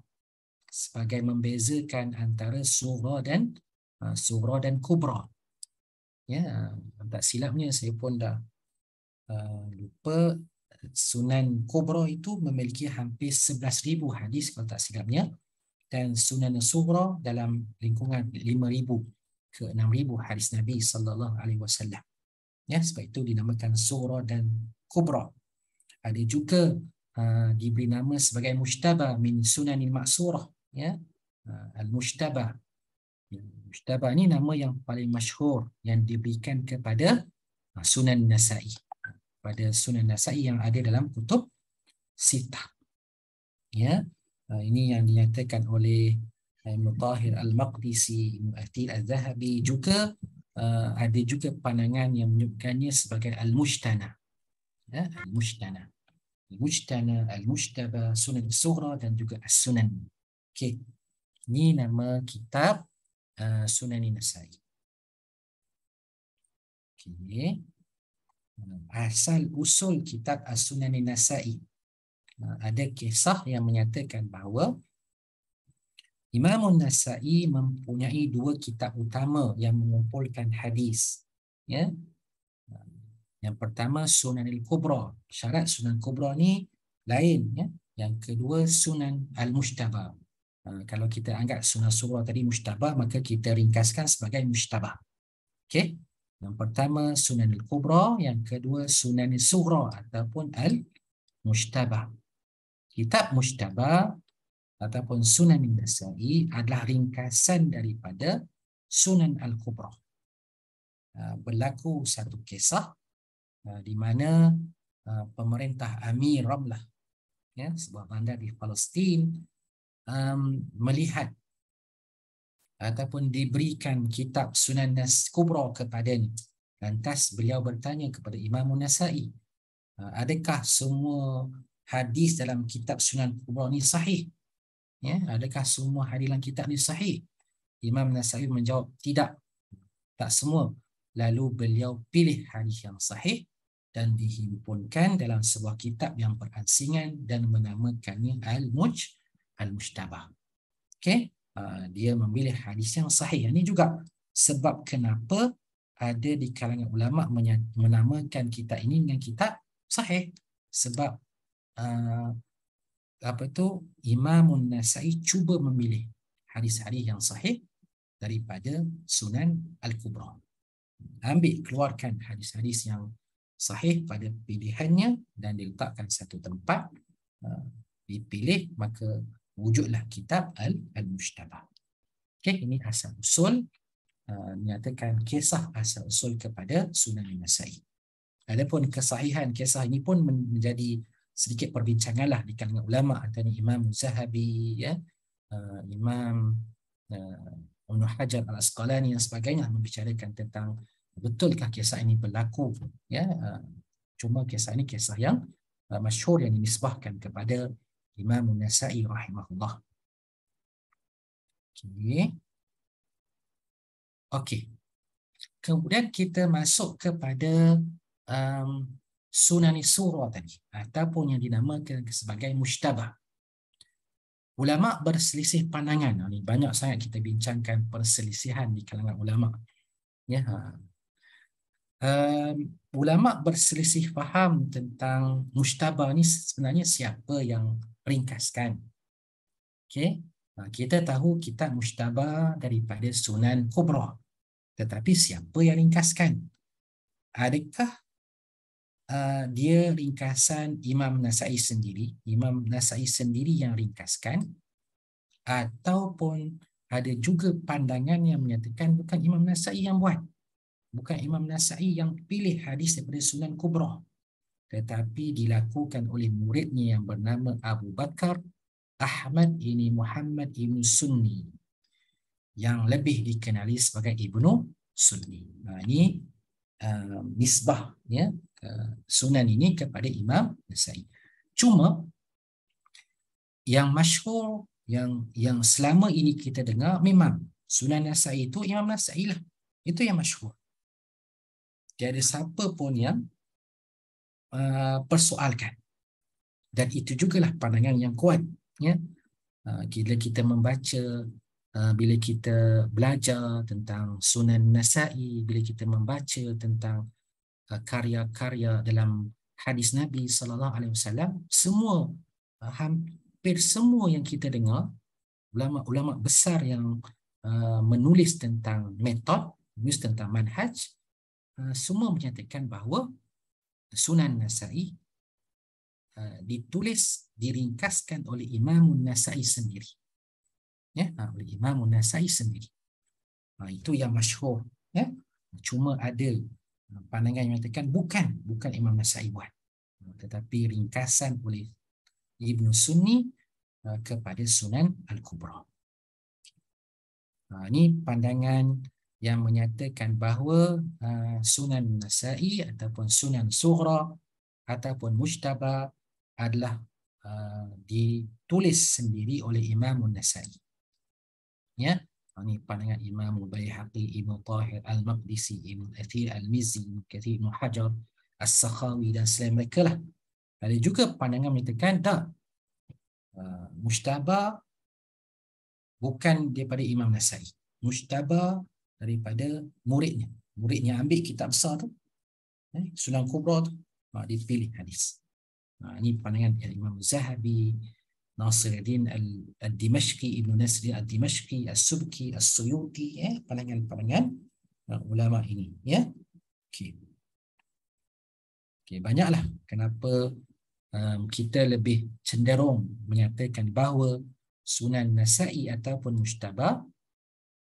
sebagai membezakan antara surah dan surah dan kubra. Ya, tak silapnya saya pun dah uh, lupa Sunan Kubra itu memiliki hampir 11,000 hadis kalau tak silapnya dan Sunan Sugra dalam lingkungan 5,000 ke 6,000 hadis Nabi sallallahu alaihi wasallam. Ya, sebab itu dinamakan Sugra dan Kubra. Ada juga uh, diberi nama sebagai Mujtaba min Sunanil Maksurah ya ah, al mushtaba ya, mushtaba ni nama yang paling masyhur yang diberikan kepada ah, sunan nasai pada sunan nasai yang ada dalam kutub sita ya ah, ini yang dinyatakan oleh Ibn eh, Tahir Al-Maqdisi, Ibn Atil Al-Zahabi juga uh, ada juga pandangan yang menyebutkannya sebagai Al-Mushtana. Ya, Al-Mushtana. Al-Mushtana, al Sunan Surah dan juga As-Sunan. Okey. Ini nama kitab uh, Sunan Nasai. Okey. Asal usul kitab As-Sunan Nasai. Uh, ada kisah yang menyatakan bahawa Imam Nasai mempunyai dua kitab utama yang mengumpulkan hadis. Ya. Yang pertama Sunan Al-Kubra. Syarat Sunan Kubra ni lain. Ya. Yang kedua Sunan Al-Mushtabah. Uh, kalau kita anggap sunnah surah tadi mustabah maka kita ringkaskan sebagai mustabah okey yang pertama sunan al kubra yang kedua sunan al sughra ataupun al mustabah kitab mustabah ataupun sunan nasai adalah ringkasan daripada sunan al kubra uh, berlaku satu kisah uh, di mana pemerintah Amir Ramlah ya sebuah bandar di Palestin um, melihat ataupun diberikan kitab Sunan Nas Kubra ni, Lantas beliau bertanya kepada Imam Nasai, uh, adakah semua hadis dalam kitab Sunan Kubra ni sahih? Ya, adakah semua hadis dalam kitab ini sahih? Imam Nasai menjawab, tidak. Tak semua. Lalu beliau pilih hadis yang sahih dan dihimpunkan dalam sebuah kitab yang beransingan dan menamakannya Al-Mujh al-mustabah. Okey, uh, dia memilih hadis yang sahih. Ini juga sebab kenapa ada di kalangan ulama menamakan kitab ini dengan kitab sahih. Sebab uh, apa tu Imamun Nasai cuba memilih hadis-hadis yang sahih daripada Sunan Al-Kubra. Ambil keluarkan hadis-hadis yang sahih pada pilihannya dan diletakkan satu tempat ah, dipilih maka wujudlah kitab al mustaba Okay, ini asal usul uh, menyatakan kisah asal usul kepada sunan nasai adapun kesahihan kisah ini pun menjadi sedikit perbincangan lah di kalangan ulama antara Imam Zahabi ya uh, Imam uh, Ibn uh, Hajar al-Asqalani dan sebagainya membicarakan tentang betulkah kisah ini berlaku ya uh, cuma kisah ini kisah yang uh, masyhur yang dinisbahkan kepada Imam Nasa'i rahimahullah. Okey. Okey. Kemudian kita masuk kepada um, Sunan Surah tadi ataupun yang dinamakan sebagai Mujtabah. Ulama berselisih pandangan. Ini banyak sangat kita bincangkan perselisihan di kalangan ulama. Ya. Ha. Um, ulama berselisih faham tentang mustaba ni sebenarnya siapa yang ringkaskan. Okey. Ah, kita tahu kitab Mustaba daripada Sunan Kubra. Tetapi siapa yang ringkaskan? Adakah uh, dia ringkasan Imam Nasai sendiri? Imam Nasai sendiri yang ringkaskan? Ataupun ada juga pandangan yang menyatakan bukan Imam Nasai yang buat. Bukan Imam Nasai yang pilih hadis daripada Sunan Kubra tetapi dilakukan oleh muridnya yang bernama Abu Bakar Ahmad ini Muhammad ibnu Sunni yang lebih dikenali sebagai ibnu Sunni. Nah, ini uh, eh, nisbah ya ke eh, Sunan ini kepada Imam Nasai. Cuma yang masyhur yang yang selama ini kita dengar memang Sunan Nasai itu Imam Nasai lah. Itu yang masyhur. Tiada siapa pun yang Uh, persoalkan. Dan itu juga lah pandangan yang kuat. Ya. Bila uh, kita membaca, uh, bila kita belajar tentang Sunan Nasai, bila kita membaca tentang karya-karya dalam hadis Nabi Sallallahu Alaihi Wasallam, semua hampir semua yang kita dengar ulama-ulama besar yang menulis tentang metod, menulis tentang manhaj, semua menyatakan bahawa Sunan Nasai uh, ditulis diringkaskan oleh Imam Nasai sendiri. Ya, ha, oleh Imam Nasai sendiri. Ha, itu yang masyhur, ya. Cuma ada uh, pandangan yang mengatakan bukan, bukan Imam Nasai buat. Ha, tetapi ringkasan oleh Ibn Sunni uh, kepada Sunan Al-Kubra. ini pandangan yang menyatakan bahawa uh, sunan nasai ataupun sunan sughra ataupun mujtaba adalah uh, ditulis sendiri oleh Imam Nasai. Ya, ini pandangan Imam Bayhaqi, Ibnu Tahir Al-Maqdisi, Ibnu Athir Al-Mizzi, Ibnu Kathir Ibnu Hajar As-Sakhawi dan selain mereka lah. Ada juga pandangan menyatakan tak uh, Mujtaba bukan daripada Imam Nasai. Mujtaba daripada muridnya. Muridnya ambil kitab besar tu, eh, Sunan Kubra tu, ah, dia pilih hadis. Ah, ini pandangan ya, Imam Zahabi, Nasiruddin Al-Dimashqi, Ibn Nasri Al-Dimashqi, Al-Subki, Al-Suyuti, eh, pandangan-pandangan uh, ulama ini. Ya, okay. Okay, banyaklah kenapa um, kita lebih cenderung menyatakan bahawa Sunan Nasai ataupun Mustabah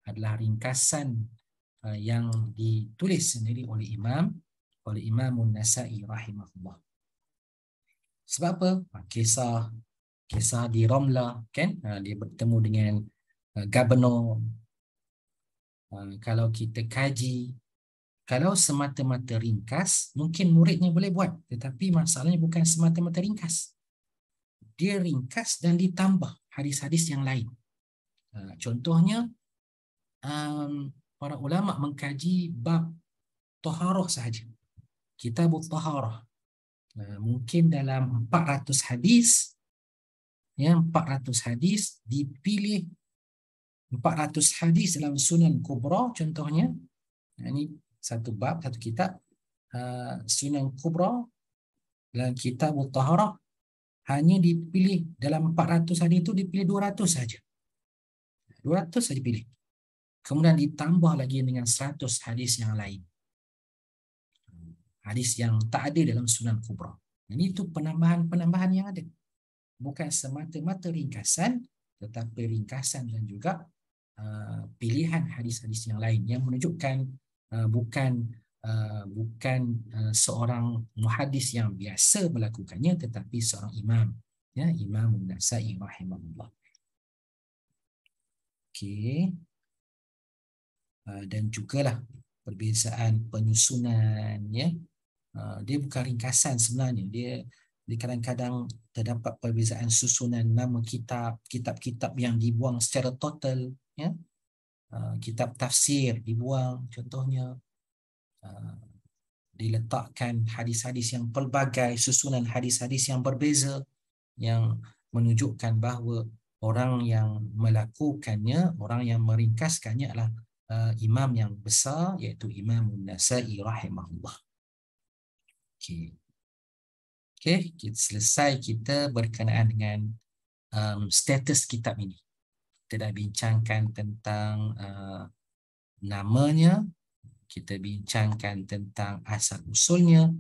adalah ringkasan uh, yang ditulis sendiri oleh Imam oleh Imam Nasa'i rahimahullah. Sebab apa? Ha, kisah kisah di Ramla kan ha, dia bertemu dengan uh, gubernur ha, kalau kita kaji kalau semata-mata ringkas mungkin muridnya boleh buat tetapi masalahnya bukan semata-mata ringkas dia ringkas dan ditambah hadis-hadis yang lain contohnya um, para ulama mengkaji bab taharah sahaja. Kitab taharah. Uh, mungkin dalam 400 hadis ya 400 hadis dipilih 400 hadis dalam Sunan Kubra contohnya. Ini satu bab satu kitab uh, Sunan Kubra dalam kitab taharah hanya dipilih dalam 400 hadis itu dipilih 200 saja. 200 saja pilih kemudian ditambah lagi dengan 100 hadis yang lain. Hadis yang tak ada dalam Sunan Kubra. Ini itu penambahan-penambahan yang ada. Bukan semata-mata ringkasan, tetapi ringkasan dan juga uh, pilihan hadis-hadis yang lain yang menunjukkan uh, bukan uh, bukan uh, seorang muhadis yang biasa melakukannya tetapi seorang imam ya imam Nasai rahimahullah Okay. Ah, dan juga lah perbezaan penyusunan ya ah, dia bukan ringkasan sebenarnya dia di kadang-kadang terdapat perbezaan susunan nama kitab kitab-kitab yang dibuang secara total ya ah, kitab tafsir dibuang contohnya diletakkan hadis-hadis yang pelbagai susunan hadis-hadis yang berbeza yang menunjukkan bahawa orang yang melakukannya orang yang meringkaskannya adalah uh, imam yang besar iaitu Imam Nasa'i rahimahullah. Okey. Okey, kita selesai kita berkenaan dengan um, status kitab ini. Kita dah bincangkan tentang uh, namanya, kita bincangkan tentang asal usulnya,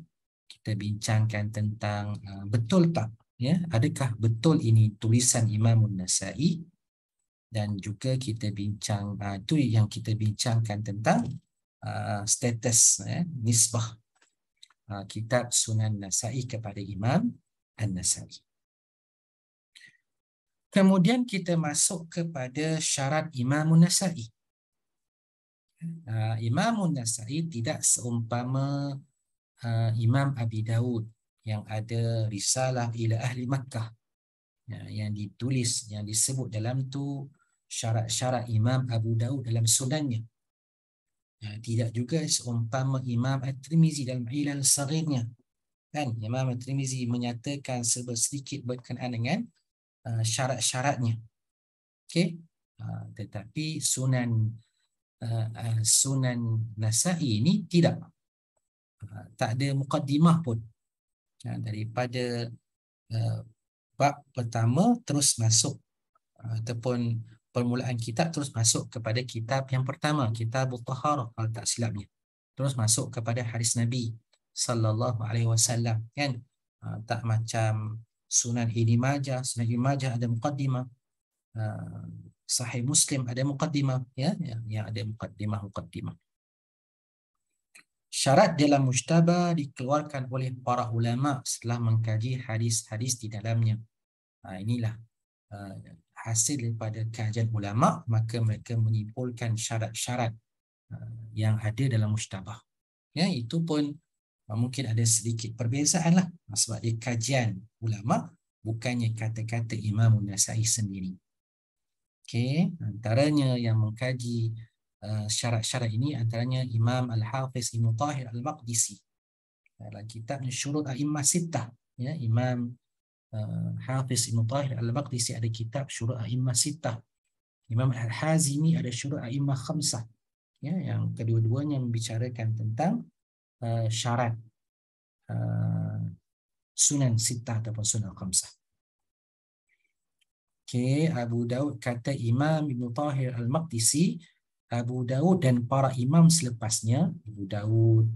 kita bincangkan tentang uh, betul tak ya adakah betul ini tulisan Imam An-Nasa'i dan juga kita bincang uh, ah, tu yang kita bincangkan tentang uh, status eh, nisbah uh, kitab Sunan Nasai kepada Imam An Nasai. Kemudian kita masuk kepada syarat Imam An Nasai. Uh, Imam An Nasai tidak seumpama uh, Imam Abi Daud yang ada risalah ila ahli Makkah ya, yang ditulis yang disebut dalam tu syarat-syarat Imam Abu Daud dalam sunannya. Ya, tidak juga seumpama Imam At-Tirmizi dalam ilal sarinya. Kan? Imam At-Tirmizi menyatakan sebesar sedikit berkenaan dengan uh, syarat-syaratnya. Okay? Uh, ha, tetapi sunan uh, uh sunan Nasai ini tidak. Uh, tak ada mukaddimah pun. Uh, daripada uh, bab pertama terus masuk ataupun permulaan kitab terus masuk kepada kitab yang pertama kitab al kalau tak silapnya terus masuk kepada hadis nabi sallallahu alaihi wasallam kan ha, tak macam sunan ibni majah sunan ibni majah ada muqaddimah ha, sahih muslim ada muqaddimah ya yang ada muqaddimah muqaddimah syarat dalam mustaba dikeluarkan oleh para ulama setelah mengkaji hadis-hadis di dalamnya ha, inilah hasil daripada kajian ulama maka mereka menyimpulkan syarat-syarat eh, yang ada dalam mustabah. Ya, itu pun eh, mungkin ada sedikit perbezaan lah sebab dia kajian ulama bukannya kata-kata Imam Nasai sendiri. Okay, antaranya yang mengkaji eh, syarat-syarat ini antaranya Imam Al-Hafiz Ibn Tahir Al-Maqdisi dalam kitabnya Syurut A'immah Sittah ya, Imam Eh, Hafiz Ibn Tahir Al-Baqdisi ada kitab Syurah A'immah Sittah. Imam Al-Hazimi ada Syurah A'immah Khamsah. Ya, yang kedua-duanya membicarakan tentang uh, syarat uh, sunan Sittah ataupun sunan Khamsah. Okay, Abu Daud kata Imam Ibn Tahir Al-Maqdisi Abu Daud dan para imam selepasnya Abu Daud,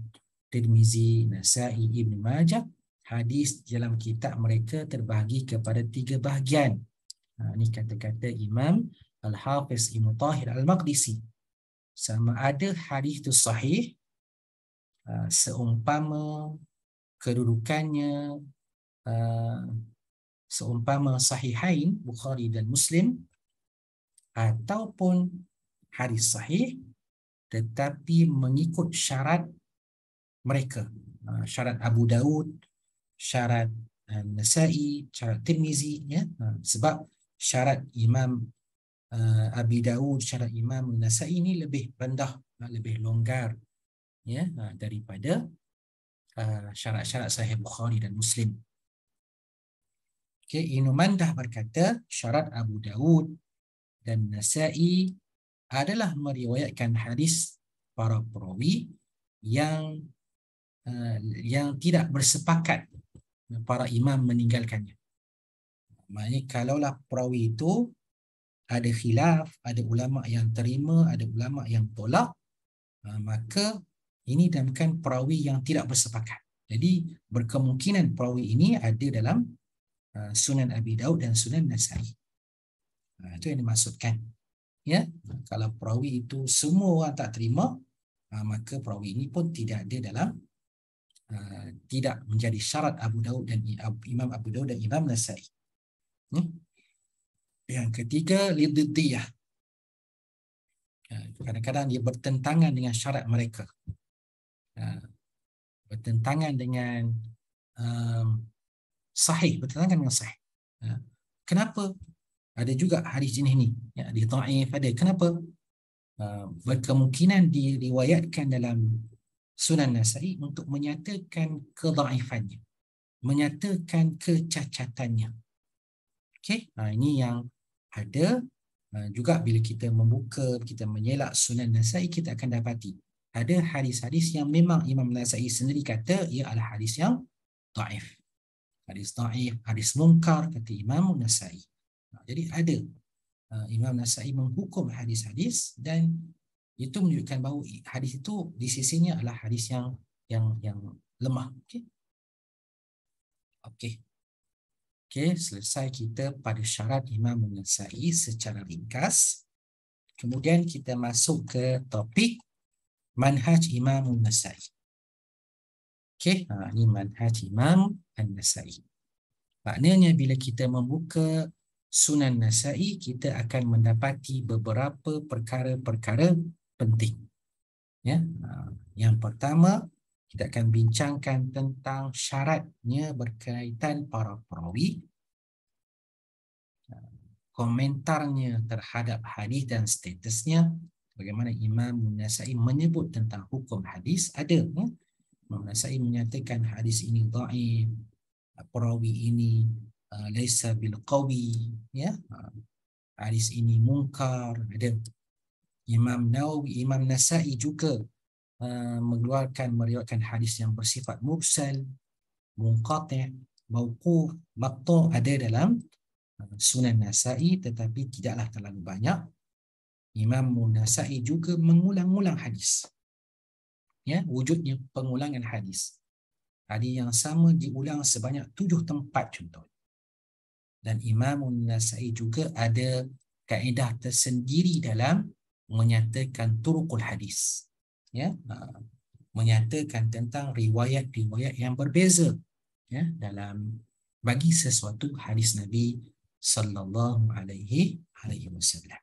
Tirmizi, Nasai, Ibn Majah hadis dalam kitab mereka terbahagi kepada tiga bahagian. Ha, ini kata-kata Imam Al-Hafiz Ibn Tahir Al-Maqdisi. Sama ada hadis itu sahih, ha, seumpama kedudukannya, ha, seumpama sahihain Bukhari dan Muslim, ataupun hadis sahih, tetapi mengikut syarat mereka. Ha, syarat Abu Daud, syarat eh, Nasa'i, syarat Tirmizi ya. Ha, sebab syarat Imam uh, Abi Daud, syarat Imam Nasa'i ini lebih rendah, ha, lebih longgar ya ha, daripada uh, syarat-syarat Sahih Bukhari dan Muslim. Okay, Inuman dah berkata syarat Abu Daud dan Nasa'i adalah meriwayatkan hadis para perawi yang uh, yang tidak bersepakat para imam meninggalkannya. Maknanya kalaulah perawi itu ada khilaf, ada ulama yang terima, ada ulama yang tolak, ha, maka ini dinamakan perawi yang tidak bersepakat. Jadi berkemungkinan perawi ini ada dalam ha, Sunan Abi Daud dan Sunan Nasai. Nah, ha, itu yang dimaksudkan. Ya, kalau perawi itu semua orang tak terima, maka perawi ini pun tidak ada dalam Uh, tidak menjadi syarat Abu Daud dan Imam Abu Daud dan Imam Nasai. Hmm? Yang ketiga, lidudiyah. Uh, kadang-kadang dia bertentangan dengan syarat mereka. Uh, bertentangan dengan um, sahih. Bertentangan dengan sahih. Kenapa? Ada juga hadis jenis ini. Ya, di ta'if ada. Kenapa? Berkemungkinan diriwayatkan dalam Sunan Nasai untuk menyatakan kedaifannya, menyatakan kecacatannya. Okey, ha, ini yang ada ha, juga bila kita membuka, kita menyelak Sunan Nasai, kita akan dapati ada hadis-hadis yang memang Imam Nasai sendiri kata ia adalah hadis yang daif. Hadis daif, hadis munkar kata Imam Nasai. Ha, jadi ada ha, Imam Nasai menghukum hadis-hadis dan itu menunjukkan bahawa hadis itu di sisinya adalah hadis yang yang yang lemah okey okey okey selesai kita pada syarat imam menyesai secara ringkas kemudian kita masuk ke topik manhaj imam menyesai okey ha ni manhaj imam an maknanya bila kita membuka Sunan Nasai kita akan mendapati beberapa perkara-perkara penting. Ya, yang pertama kita akan bincangkan tentang syaratnya berkaitan para perawi, ya, komentarnya terhadap hadis dan statusnya, bagaimana Imam Munasai menyebut tentang hukum hadis ada. Ya? Imam Munasai menyatakan hadis ini dhaif, perawi ini uh, laisa bil kawi, ya. Uh, hadis ini mungkar, ada Imam Nawawi, Imam Nasai juga uh, mengeluarkan meriwayatkan hadis yang bersifat mursal, munqati', mauquf, maqtu' ada dalam uh, Sunan Nasai tetapi tidaklah terlalu banyak. Imam Nasai juga mengulang-ulang hadis. Ya, wujudnya pengulangan hadis. Hadis yang sama diulang sebanyak tujuh tempat contoh. Dan Imam Nasai juga ada kaedah tersendiri dalam menyatakan turukul hadis ya ha, menyatakan tentang riwayat-riwayat yang berbeza ya dalam bagi sesuatu hadis Nabi sallallahu alaihi alaihi wasallam.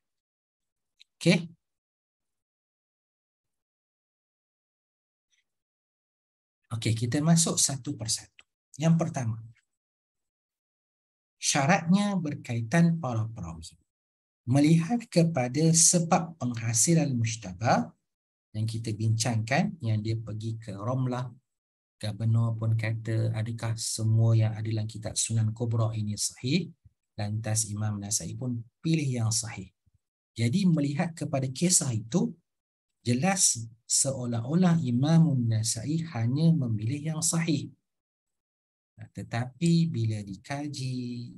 Okey. Okey, kita masuk satu persatu. Yang pertama, syaratnya berkaitan para perawi melihat kepada sebab penghasilan mustabah yang kita bincangkan yang dia pergi ke Romlah Gubernur pun kata adakah semua yang ada dalam kitab Sunan Kubra ini sahih lantas Imam Nasai pun pilih yang sahih jadi melihat kepada kisah itu jelas seolah-olah Imam Nasai hanya memilih yang sahih tetapi bila dikaji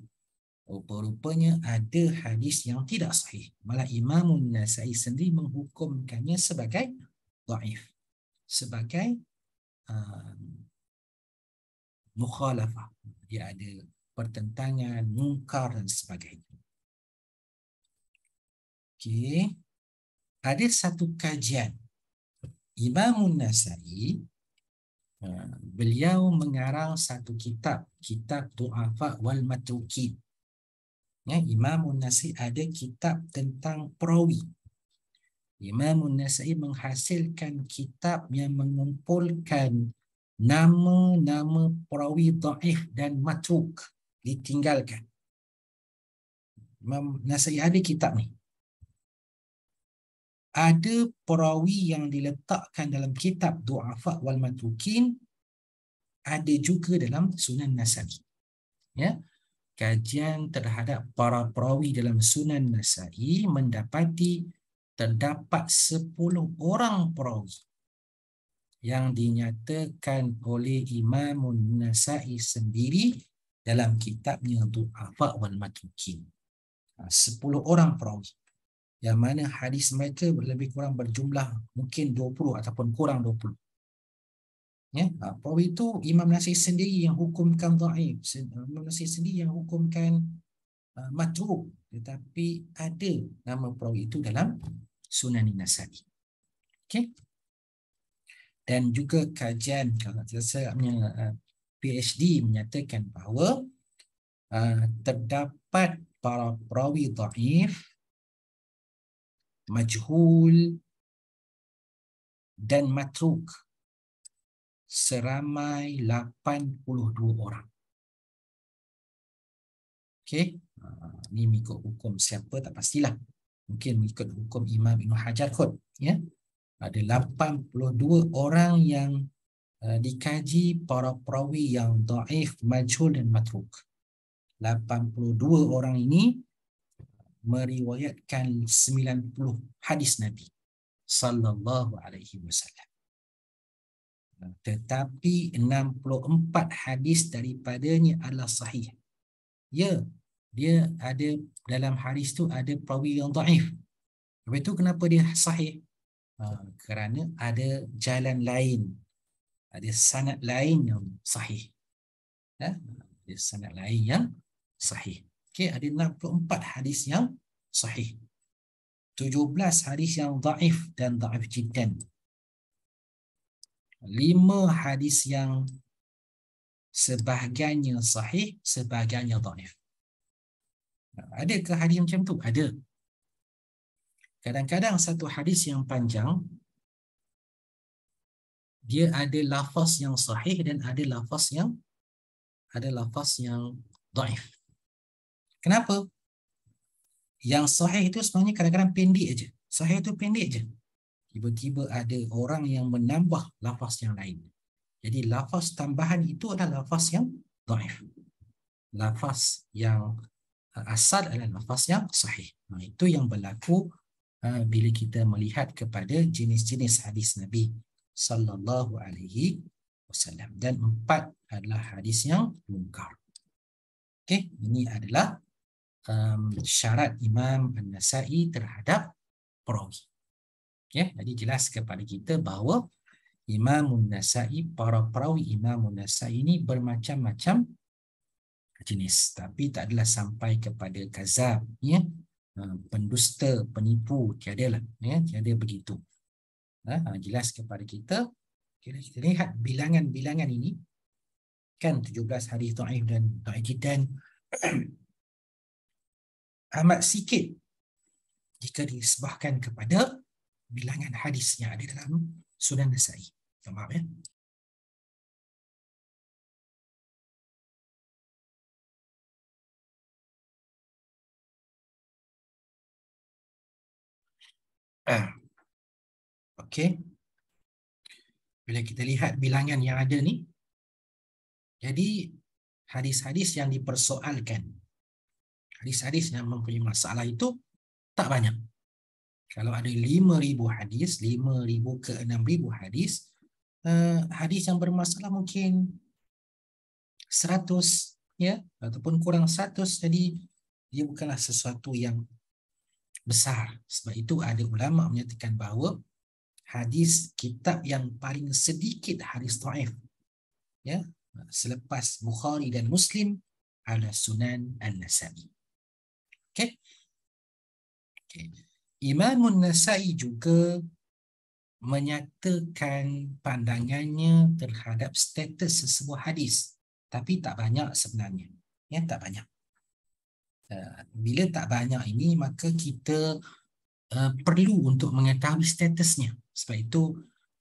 Rupa-rupanya ada hadis yang tidak sahih. Malah Imam Nasai sendiri menghukumkannya sebagai daif. Sebagai um, mukhalafah. Dia ada pertentangan, mungkar dan sebagainya. Okay, Ada satu kajian. Imam Nasai uh, beliau mengarang satu kitab. Kitab Tu'afa wal Matukin. Ya, Imam Nasai ada kitab tentang perawi. Imam Nasai menghasilkan kitab yang mengumpulkan nama-nama perawi daif dan matruk ditinggalkan. Imam Nasai ada kitab ni. Ada perawi yang diletakkan dalam kitab Du'afa wal matukin. ada juga dalam Sunan Nasai. Ya kajian terhadap para perawi dalam Sunan Nasai mendapati terdapat 10 orang perawi yang dinyatakan oleh Imam Nasai sendiri dalam kitabnya Du'afa wal Matukin. 10 ha, orang perawi yang mana hadis mereka lebih kurang berjumlah mungkin 20 ataupun kurang Ya, apabila ha, itu Imam Nasir sendiri yang hukumkan dhaif, uh, Imam Nasir sendiri yang hukumkan uh, matruk tetapi ada nama perawi itu dalam Sunan Nasa'i. Okey. Dan juga kajian kalau tidak saya PhD uh, menyatakan bahawa uh, terdapat para perawi dhaif majhul dan matruk seramai 82 orang. Okey, ha, ni mengikut hukum siapa tak pastilah. Mungkin mengikut hukum Imam Ibn Hajar kot. Ya? Ada 82 orang yang uh, dikaji para perawi yang da'if, majhul dan matruk. 82 orang ini meriwayatkan 90 hadis Nabi sallallahu alaihi wasallam tetapi 64 hadis daripadanya adalah sahih. Ya, dia ada dalam hadis tu ada perawi yang daif. Lepas tu kenapa dia sahih? Ha, kerana ada jalan lain. Ada sanat lain yang sahih. Ha? Ada sanat lain yang sahih. Okay, ada 64 hadis yang sahih. 17 hadis yang daif dan daif jiddan lima hadis yang sebahagiannya sahih, sebahagiannya dhaif. Ada ke hadis macam tu? Ada. Kadang-kadang satu hadis yang panjang dia ada lafaz yang sahih dan ada lafaz yang ada lafaz yang dhaif. Kenapa? Yang sahih itu sebenarnya kadang-kadang pendek aja. Sahih itu pendek aja tiba-tiba ada orang yang menambah lafaz yang lain. Jadi lafaz tambahan itu adalah lafaz yang daif. Lafaz yang uh, asal adalah lafaz yang sahih. Nah, ha, itu yang berlaku uh, bila kita melihat kepada jenis-jenis hadis Nabi sallallahu alaihi wasallam dan empat adalah hadis yang mungkar. Okey, ini adalah um, syarat Imam An-Nasa'i terhadap perawi. Ya, jadi jelas kepada kita bahawa Imam Nasa'i, para perawi Imam Nasa'i ini bermacam-macam jenis. Tapi tak adalah sampai kepada kazab, ya. Ha, pendusta, penipu, tiada lah. Ya. Tiada begitu. Ha, ha jelas kepada kita, kita lihat bilangan-bilangan ini, kan 17 hari Tu'aib dan Tu'aib amat sikit jika disebahkan kepada bilangan hadis yang ada dalam Sunan Nasai. Ya, maaf ya. Ah. Bila kita lihat bilangan yang ada ni, jadi hadis-hadis yang dipersoalkan, hadis-hadis yang mempunyai masalah itu tak banyak kalau ada 5,000 hadis, 5,000 ke 6,000 hadis, eh, hadis yang bermasalah mungkin 100 ya ataupun kurang 100 jadi dia bukanlah sesuatu yang besar sebab itu ada ulama menyatakan bahawa hadis kitab yang paling sedikit hadis taif ya selepas Bukhari dan Muslim ada Sunan Al nasai Okay. okey Imam Nasai juga menyatakan pandangannya terhadap status sesebuah hadis. Tapi tak banyak sebenarnya. Ya, tak banyak. Eh, bila tak banyak ini, maka kita eh, perlu untuk mengetahui statusnya. Sebab itu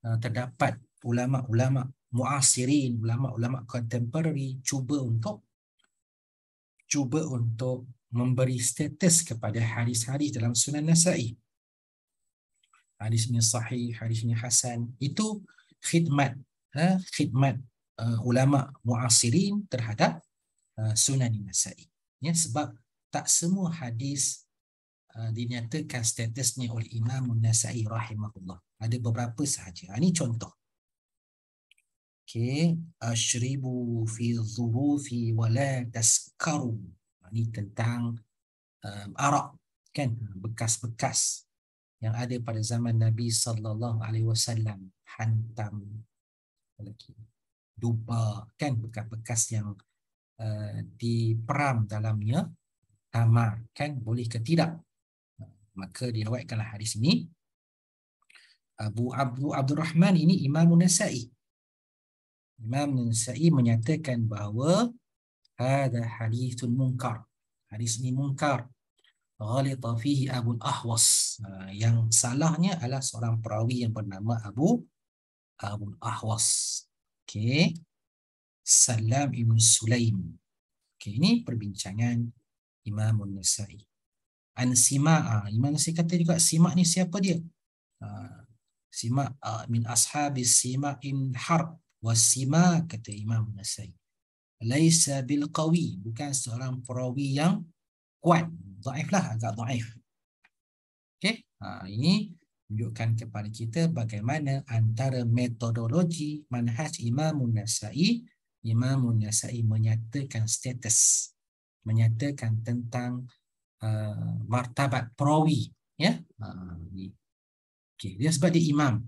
eh, terdapat ulama-ulama muasirin, ulama-ulama kontemporari cuba untuk cuba untuk memberi status kepada hadis-hadis dalam Sunan Nasa'i. Hadisnya sahih, hadisnya hasan. Itu khidmat ha, khidmat uh, ulama muasirin terhadap uh, Sunan Nasa'i. Ya, sebab tak semua hadis uh, dinyatakan statusnya oleh Imam Nasa'i rahimahullah. Ada beberapa sahaja. Ini ha, contoh. Okay. Ashribu fi zurufi walla la ini ah, tentang um, arak kan ah, bekas-bekas yang ada pada zaman Nabi sallallahu alaihi wasallam hantam lagi dupa kan bekas-bekas yang uh, diperam dalamnya tamar kan boleh ke tidak ah, maka diriwayatkanlah hadis ini Abu Abu Rahman ini Imam Nasa'i Imam Nasa'i menyatakan bahawa hada hadithun munkar hadis ini munkar ghalita fihi Abu Ahwas ha, yang salahnya adalah seorang perawi yang bernama Abu Abu Ahwas Okay, Salam Ibn Sulaim Okay, ini perbincangan Imam An-Nasa'i An Sima'a ha, Imam Nasa'i kata juga Sima' ni siapa dia ha, Sima' ah, min ashabi Sima' in harb wa Sima' kata Imam An-Nasa'i laisa bil qawi bukan seorang perawi yang kuat dhaiflah agak dhaif okey ha ini menunjukkan kepada kita bagaimana antara metodologi manhaj Imam Nasa'i Imam Nasa'i menyatakan status menyatakan tentang uh, martabat perawi ya ha okey dia sebagai imam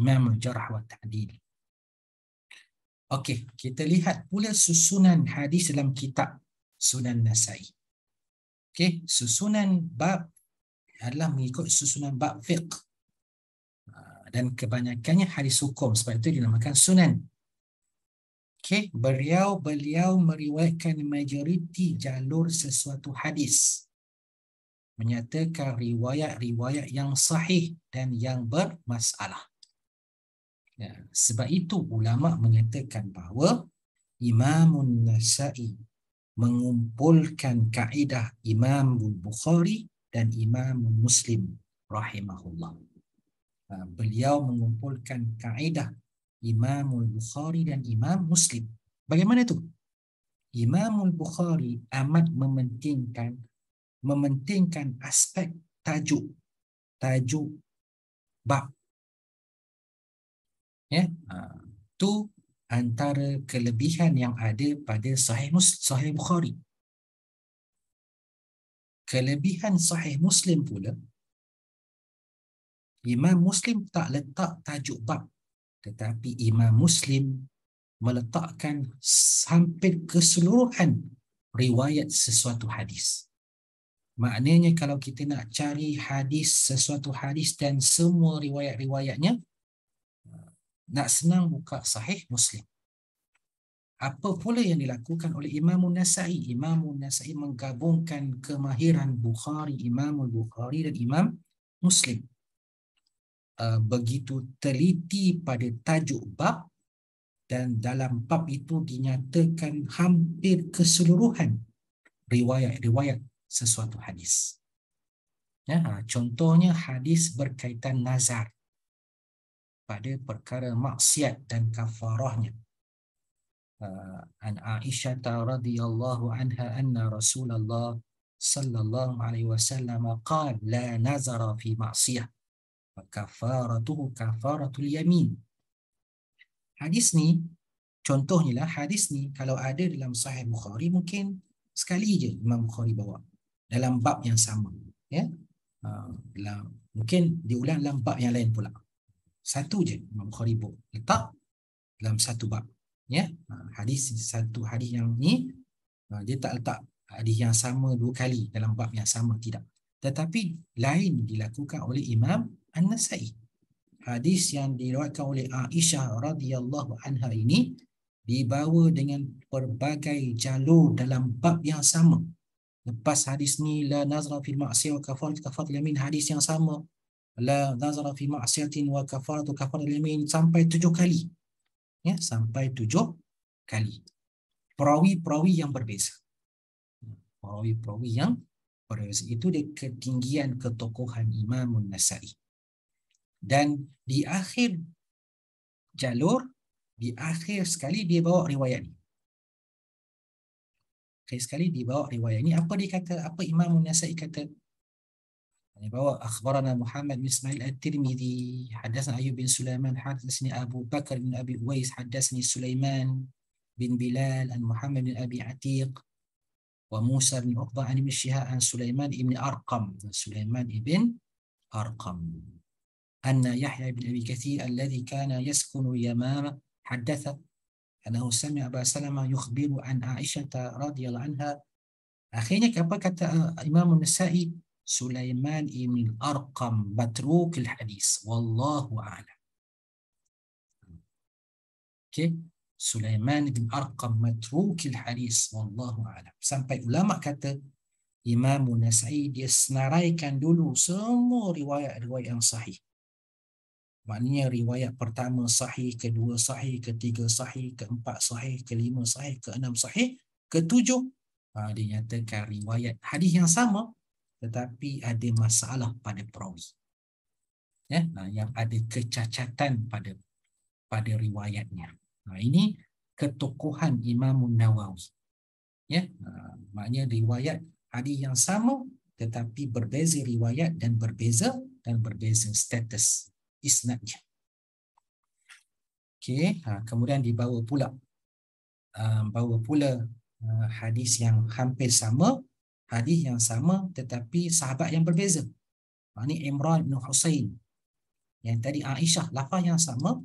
imam jarh wa ta'dil ta Okey, kita lihat pula susunan hadis dalam kitab Sunan Nasai. Okey, susunan bab adalah mengikut susunan bab fiqh. Ah, dan kebanyakannya hadis hukum. Sebab itu dinamakan sunan. Okey, beliau-beliau meriwayatkan majoriti jalur sesuatu hadis. Menyatakan riwayat-riwayat yang sahih dan yang bermasalah. Ya, sebab itu ulama mengatakan bahawa Imamun Nasa'i mengumpulkan kaedah Imam Bukhari dan Imam Muslim rahimahullah. Ha, beliau mengumpulkan kaedah Imam Bukhari dan Imam Muslim. Bagaimana itu? Imam Bukhari amat mementingkan mementingkan aspek tajuk tajuk bab Ya, ha. tu antara kelebihan yang ada pada Sahih mus, Sahih Bukhari. Kelebihan Sahih Muslim pula, Imam Muslim tak letak tajuk bab, tetapi Imam Muslim meletakkan hampir keseluruhan riwayat sesuatu hadis. Maknanya kalau kita nak cari hadis sesuatu hadis dan semua riwayat-riwayatnya, nak senang buka sahih Muslim. Apa pula yang dilakukan oleh Imam Nasai? Imam Nasai menggabungkan kemahiran Bukhari, Imam Bukhari dan Imam Muslim. Uh, begitu teliti pada tajuk bab dan dalam bab itu dinyatakan hampir keseluruhan riwayat-riwayat sesuatu hadis. Ya, contohnya hadis berkaitan nazar pada perkara maksiat dan kafarahnya. Ah, an Aisyah radhiyallahu anha anna Rasulullah sallallahu alaihi wasallam qala la nazara fi ma'siyah fa kafaratuhu kafaratul yamin. Hadis ni contohnya lah hadis ni kalau ada dalam sahih Bukhari mungkin sekali je Imam Bukhari bawa dalam bab yang sama ya. Uh, dalam, mungkin diulang dalam bab yang lain pula satu je Imam Bukhari book letak dalam satu bab ya ha, hadis satu hadis yang ni ha, dia tak letak hadis yang sama dua kali dalam bab yang sama tidak tetapi lain dilakukan oleh Imam An-Nasa'i hadis yang diriwayatkan oleh Aisyah radhiyallahu anha ini dibawa dengan pelbagai jalur dalam bab yang sama lepas hadis ni la nazra fil ma'siyah kafarat kafarat yamin hadis yang sama la nazara fi ma'siyatin wa kafaratu kafaratul yamin sampai tujuh kali ya sampai tujuh kali perawi-perawi yang berbeza perawi-perawi yang berbeza itu di ketinggian ketokohan Imam An-Nasa'i dan di akhir jalur di akhir sekali dia bawa riwayat ini akhir sekali dia bawa riwayat ini apa dia kata apa Imam An-Nasa'i kata يعني هو أخبرنا محمد بن إسماعيل الترمذي حدثنا أيوب بن سليمان حدثني أبو بكر بن أبي أويس حدثني سليمان بن بلال عن محمد بن أبي عتيق وموسى بن عقبة عن ابن شهاب عن سليمان بن أرقم سليمان بن أرقم أن يحيى بن أبي كثير الذي كان يسكن يمامة حدث أنه سمع أبا سلمة يخبر عن عائشة رضي الله عنها Akhirnya كما kata Imam النسائي Sulaiman ibn Arqam batrukil hadis wallahu a'lam okey Sulaiman ibn Arqam matrukil hadis wallahu a'lam sampai ulama kata Imam Nasai dia senaraikan dulu semua riwayat-riwayat yang sahih maknanya riwayat pertama sahih kedua sahih ketiga sahih keempat sahih kelima sahih keenam sahih ketujuh ha, dinyatakan riwayat hadis yang sama tetapi ada masalah pada perawi. Ya, nah, yang ada kecacatan pada pada riwayatnya. Nah, ini ketokohan Imam Nawawi. Ya, nah, maknanya riwayat hadis yang sama tetapi berbeza riwayat dan berbeza dan berbeza status isnadnya. Okey, ha, kemudian dibawa pula uh, bawa pula uh, hadis yang hampir sama hadis yang sama tetapi sahabat yang berbeza. Ini ha, Imran bin Husain. Yang tadi Aisyah, lafaz yang sama.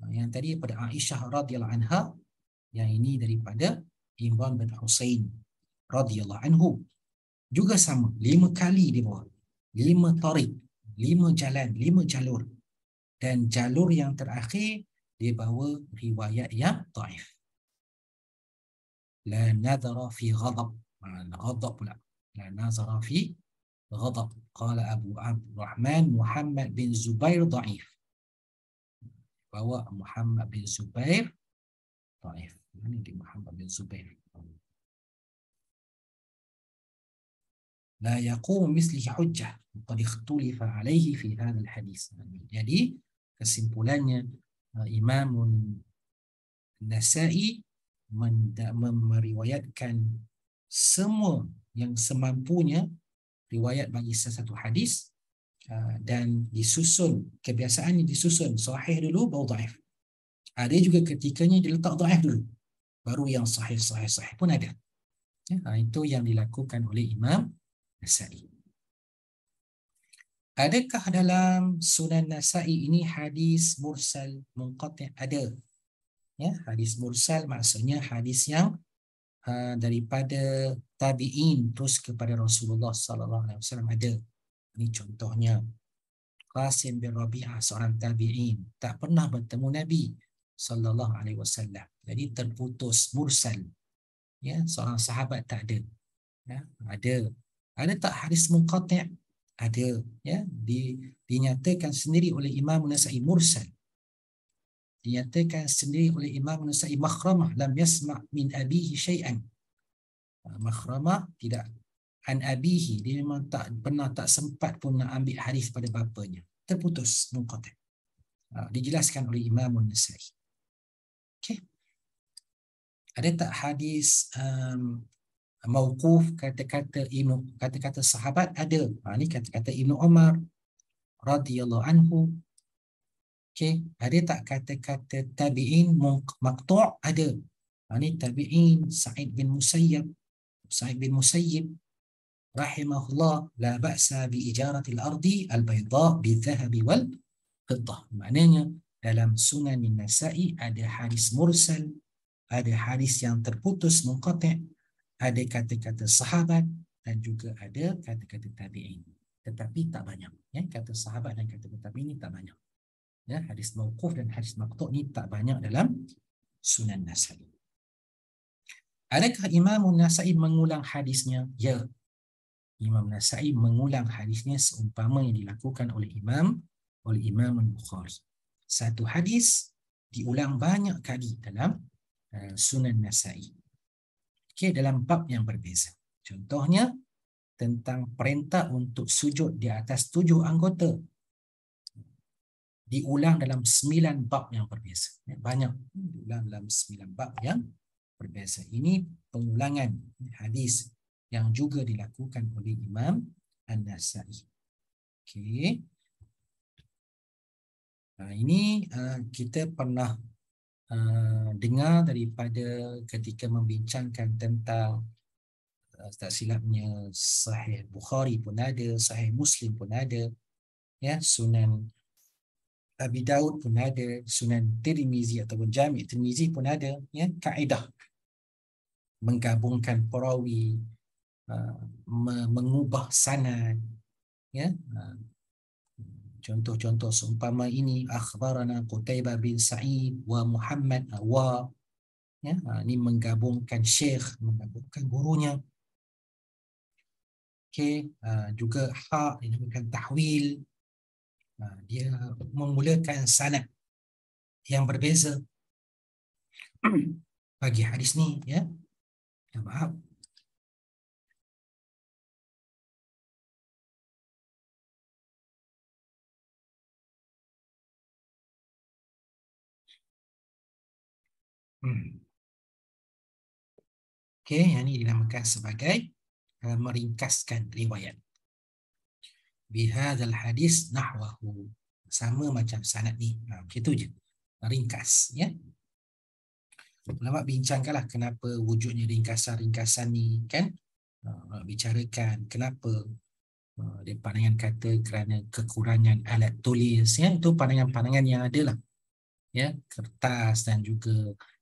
Ha, yang tadi pada Aisyah radhiyallahu anha, yang ini daripada Imran bin Husain radhiyallahu anhu. Juga sama, lima kali dia bawa. Lima tarik, lima jalan, lima jalur. Dan jalur yang terakhir, dia bawa riwayat yang ta'if. La nadara fi ghadab. غضب الغضب لا نظر في غضب قال أبو عبد الرحمن محمد بن زبير ضعيف فهو محمد بن زبير ضعيف من يجي محمد بن زبير لا يقوم مثله حجة قد اختلف عليه في هذا الحديث يعني jadi من من روايات كان semua yang semampunya riwayat bagi satu hadis uh, dan disusun kebiasaannya disusun sahih dulu baru dhaif ada ah, juga ketikanya diletak dhaif dulu baru yang sahih sahih sahih pun ada ya, ah, itu yang dilakukan oleh imam nasai adakah dalam sunan nasai ini hadis mursal munqati ada ya hadis mursal maksudnya hadis yang Ha, daripada tabiin terus kepada Rasulullah sallallahu alaihi wasallam ada ini contohnya Qasim bin Rabi'ah seorang tabiin tak pernah bertemu Nabi sallallahu alaihi wasallam jadi terputus mursal ya seorang sahabat tak ada ya ada ada tak hadis muqatti' ada ya di dinyatakan sendiri oleh Imam Nasa'i mursal dinyatakan sendiri oleh Imam Nusai Makhramah lam yasma min abihi syai'an. Ah, makhramah tidak an abihi dia memang tak pernah tak sempat pun nak ambil hadis pada bapanya. Terputus munqati. Ah, dijelaskan oleh Imam Nusai. Okey. Ada tak hadis um, mauquf kata-kata ibnu kata-kata sahabat ada ha, ah, ini kata-kata ibnu umar radhiyallahu anhu Okay. Ada tak kata-kata tabi'in maktu' ada. Ini ha, tabi'in Sa'id bin Musayyib. Sa'id bin Musayyib. Rahimahullah. La ba'sa bi'ijaratil ardi al bayda bi bi'zahabi wal-fiddah. Maknanya dalam sunan nasai ada hadis mursal. Ada hadis yang terputus, mengkotek. Ada kata-kata sahabat. Dan juga ada kata-kata tabi'in. Tetapi tak banyak. Ya? Kata sahabat dan kata-kata tabi'in ini tak banyak ya hadis mauquf dan hadis maqtu ni tak banyak dalam sunan nasai adakah imam nasai mengulang hadisnya ya imam nasai mengulang hadisnya seumpama yang dilakukan oleh imam oleh imam bukhari satu hadis diulang banyak kali dalam eh, sunan nasai okey dalam bab yang berbeza contohnya tentang perintah untuk sujud di atas tujuh anggota diulang dalam sembilan bab yang berbeza. Ya, banyak diulang dalam sembilan bab yang berbeza. Ini pengulangan hadis yang juga dilakukan oleh Imam An-Nasai. Okay, Nah, ha, ini ha, kita pernah ha, dengar daripada ketika membincangkan tentang tak silapnya sahih Bukhari pun ada, sahih Muslim pun ada. Ya, Sunan Abi Daud pun ada, Sunan Tirmizi ataupun Jami' Tirmizi pun ada ya kaedah menggabungkan perawi uh, mengubah sanad ya uh, contoh-contoh seumpama ini akhbarana Qutaibah bin Sa'id wa Muhammad wa ya uh, ini menggabungkan syekh menggabungkan gurunya okey uh, juga ha ini dinamakan tahwil Ha, dia memulakan sanad yang berbeza bagi hadis ni ya ya maaf Hmm. Okay, yang ini dinamakan sebagai uh, meringkaskan riwayat bihadzal hadis nahwahu sama macam sanad ni ha, macam tu je ringkas ya ulama bincangkanlah kenapa wujudnya ringkasan-ringkasan ni kan ha, bicarakan kenapa ha, dia pandangan kata kerana kekurangan alat tulis ya itu pandangan-pandangan yang ada lah ya kertas dan juga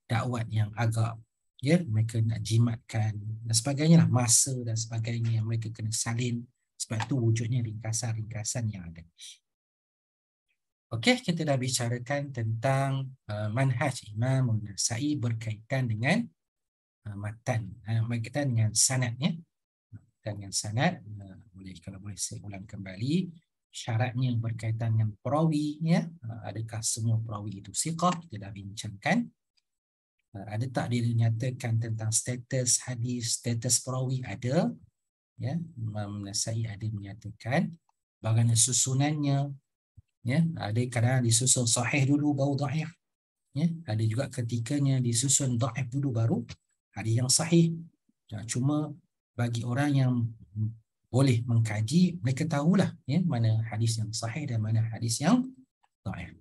dakwat yang agak ya mereka nak jimatkan dan sebagainya lah masa dan sebagainya yang mereka kena salin sebab itu wujudnya ringkasan-ringkasan yang ada. Okey, kita dah bicarakan tentang uh, manhaj Imam Munasai berkaitan dengan uh, matan, uh, berkaitan dengan sanad ya. Berkaitan dengan sanad, boleh kalau boleh saya ulang kembali syaratnya berkaitan dengan perawi ya. Adakah semua perawi itu siqah? Kita dah bincangkan. Ada tak dia nyatakan tentang status hadis, status perawi? Ada ya Imam Nasai ada menyatakan bagaimana susunannya ya ada kadang disusun sahih dulu baru dhaif ya ada juga ketikanya disusun dhaif dulu baru ada yang sahih ya, cuma bagi orang yang boleh mengkaji mereka tahulah ya mana hadis yang sahih dan mana hadis yang dhaif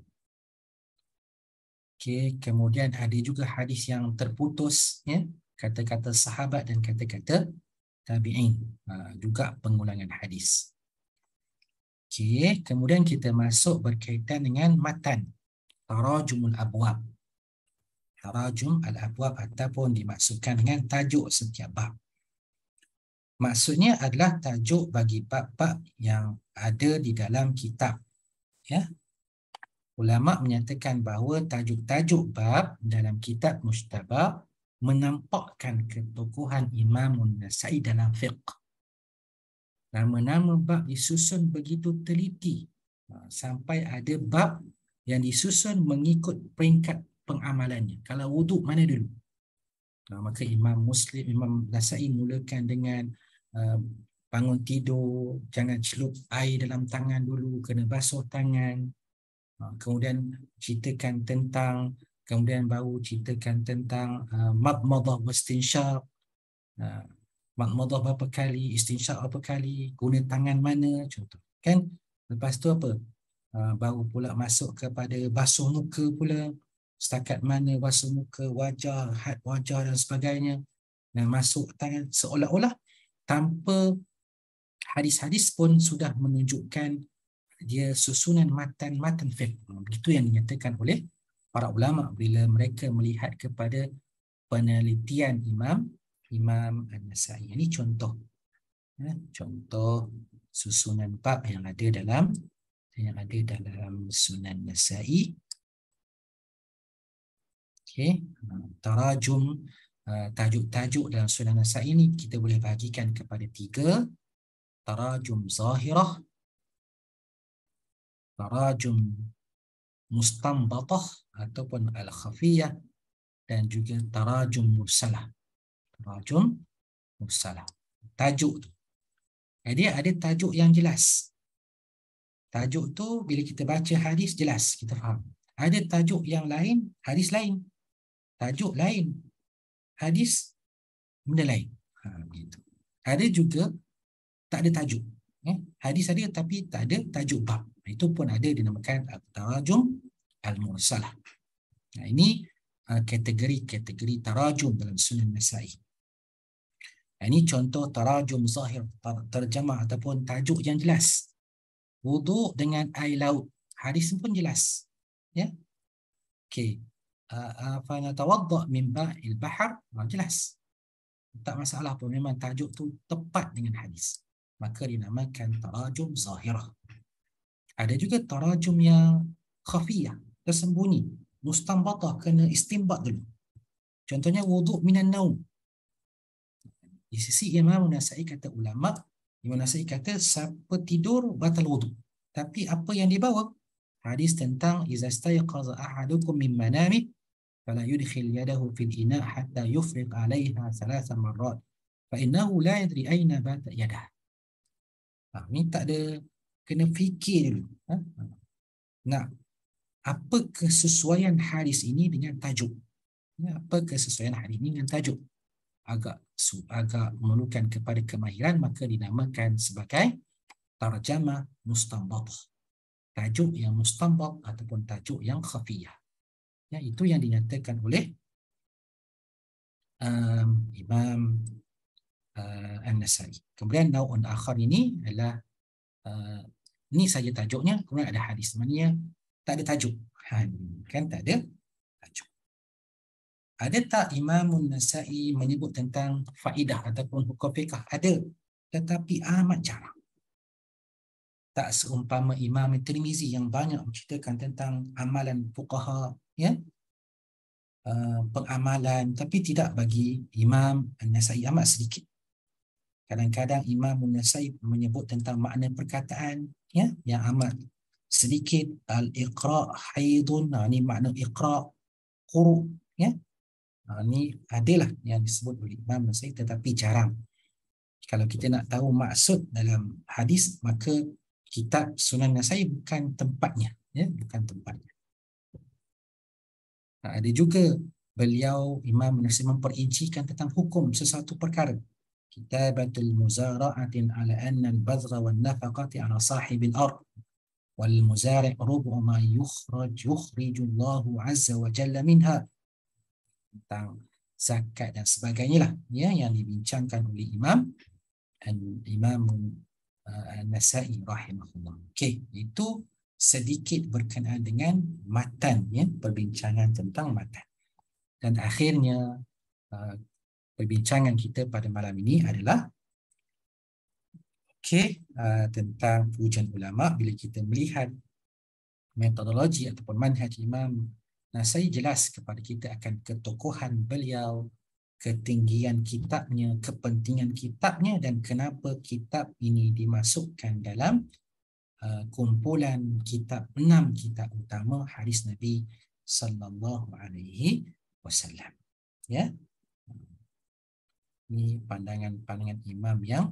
okey kemudian ada juga hadis yang terputus ya kata-kata sahabat dan kata-kata tabi'in. Ha, juga pengulangan hadis. Okey, kemudian kita masuk berkaitan dengan matan. Tarajumul abwab. Tarajum al-abwab ataupun dimaksudkan dengan tajuk setiap bab. Maksudnya adalah tajuk bagi bab-bab yang ada di dalam kitab. Ya. Ulama menyatakan bahawa tajuk-tajuk bab dalam kitab mustabab menampakkan ketokohan imam Nasai dalam fiqh. Nama-nama bab disusun begitu teliti ha, sampai ada bab yang disusun mengikut peringkat pengamalannya. Kalau wudhu mana dulu? Nah, ha, maka Imam Muslim, Imam Nasai mulakan dengan ha, bangun tidur, jangan celup air dalam tangan dulu, kena basuh tangan. kemudian ceritakan tentang kemudian baru ceritakan tentang uh, madmadah istinsyak uh, madmadah berapa kali istinsyak berapa kali guna tangan mana contoh kan lepas tu apa uh, baru pula masuk kepada basuh muka pula setakat mana basuh muka wajah had wajah dan sebagainya dan masuk tangan seolah-olah tanpa hadis-hadis pun sudah menunjukkan dia susunan matan-matan fiqh. Begitu yang dinyatakan oleh para ulama bila mereka melihat kepada penelitian Imam Imam An-Nasai. Ini contoh. Ya, contoh susunan bab yang ada dalam yang ada dalam Sunan Nasai. Okey, tarajum uh, tajuk-tajuk dalam Sunan Nasai ini kita boleh bahagikan kepada tiga. Tarajum zahirah, tarajum mustambatah ataupun al-khafiyah dan juga tarajum mursalah. Tarajum mursalah. Tajuk tu. Jadi ada tajuk yang jelas. Tajuk tu bila kita baca hadis jelas kita faham. Ada tajuk yang lain, hadis lain. Tajuk lain. Hadis benda lain. Ha, begitu. Ada juga tak ada tajuk. Eh? Hadis ada tapi tak ada tajuk bab itu pun ada dinamakan tarajum al-mursalah. Nah, ini kategori-kategori uh, tarajum dalam sunan Nasa'i. Ini contoh tarajum zahir tar, terjemah ataupun tajuk yang jelas. Wudu dengan air laut. Hadis pun jelas. Ya. Okey. Uh, apa uh, uh, natawadda min ba'il bahar? Ah, jelas. Tak masalah pun memang tajuk tu tepat dengan hadis. Maka dinamakan tarajum zahirah. Ada juga tarajum yang khafiyah, tersembunyi. Mustambatah, kena istimbat dulu. Contohnya, wuduk minan naum. Di sisi Imam Nasai kata ulama, Imam Nasai kata, siapa tidur, batal wuduk. Tapi apa yang dibawa? Hadis tentang, Iza staiqaza ahadukum min manami, fala yudkhil yadahu fil ina hatta yufriq alaiha salasa marrat. Fa innahu la yadri aina bata yadah. Ha, ini tak ada kena fikir dulu ha? nak apa kesesuaian hadis ini dengan tajuk ya, apa kesesuaian hadis ini dengan tajuk agak agak memerlukan kepada kemahiran maka dinamakan sebagai tarjamah mustanbat tajuk yang mustanbat ataupun tajuk yang khafiyah ya itu yang dinyatakan oleh um, imam uh, an-nasai kemudian nau'un akhir ini adalah uh, ni saja tajuknya kemudian ada hadis sebenarnya tak ada tajuk ha, kan tak ada tajuk ada tak imamun nasai menyebut tentang faedah ataupun hukum fiqh ada tetapi amat jarang tak seumpama imam Tirmizi yang banyak menceritakan tentang amalan fuqaha ya uh, pengamalan tapi tidak bagi imam an-nasai amat sedikit kadang-kadang Imam Munasib menyebut tentang makna perkataan ya yang amat sedikit al-iqra haidun nah, ha, ini makna iqra quru ya nah, ha, ini adalah yang disebut oleh Imam Munasib tetapi jarang kalau kita nak tahu maksud dalam hadis maka kitab Sunan Nasai bukan tempatnya ya bukan tempatnya nah, ha, ada juga beliau Imam Munasib memperincikan tentang hukum sesuatu perkara كتابة المزارعة على أن البذر والنفقة على صاحب الأرض والمزارع ربع ما يخرج يخرج الله عز وجل منها tentang zakat dan sebagainya lah ya yang dibincangkan oleh Imam Imam uh, Nasai rahimahullah. Okey, itu sedikit berkenaan dengan matan ya perbincangan tentang matan. Dan akhirnya perbincangan kita pada malam ini adalah okay, uh, tentang pujian ulama bila kita melihat metodologi ataupun manhaj imam nah saya jelas kepada kita akan ketokohan beliau ketinggian kitabnya kepentingan kitabnya dan kenapa kitab ini dimasukkan dalam uh, kumpulan kitab enam kitab utama hadis nabi sallallahu alaihi wasallam ya yeah? ini pandangan-pandangan imam yang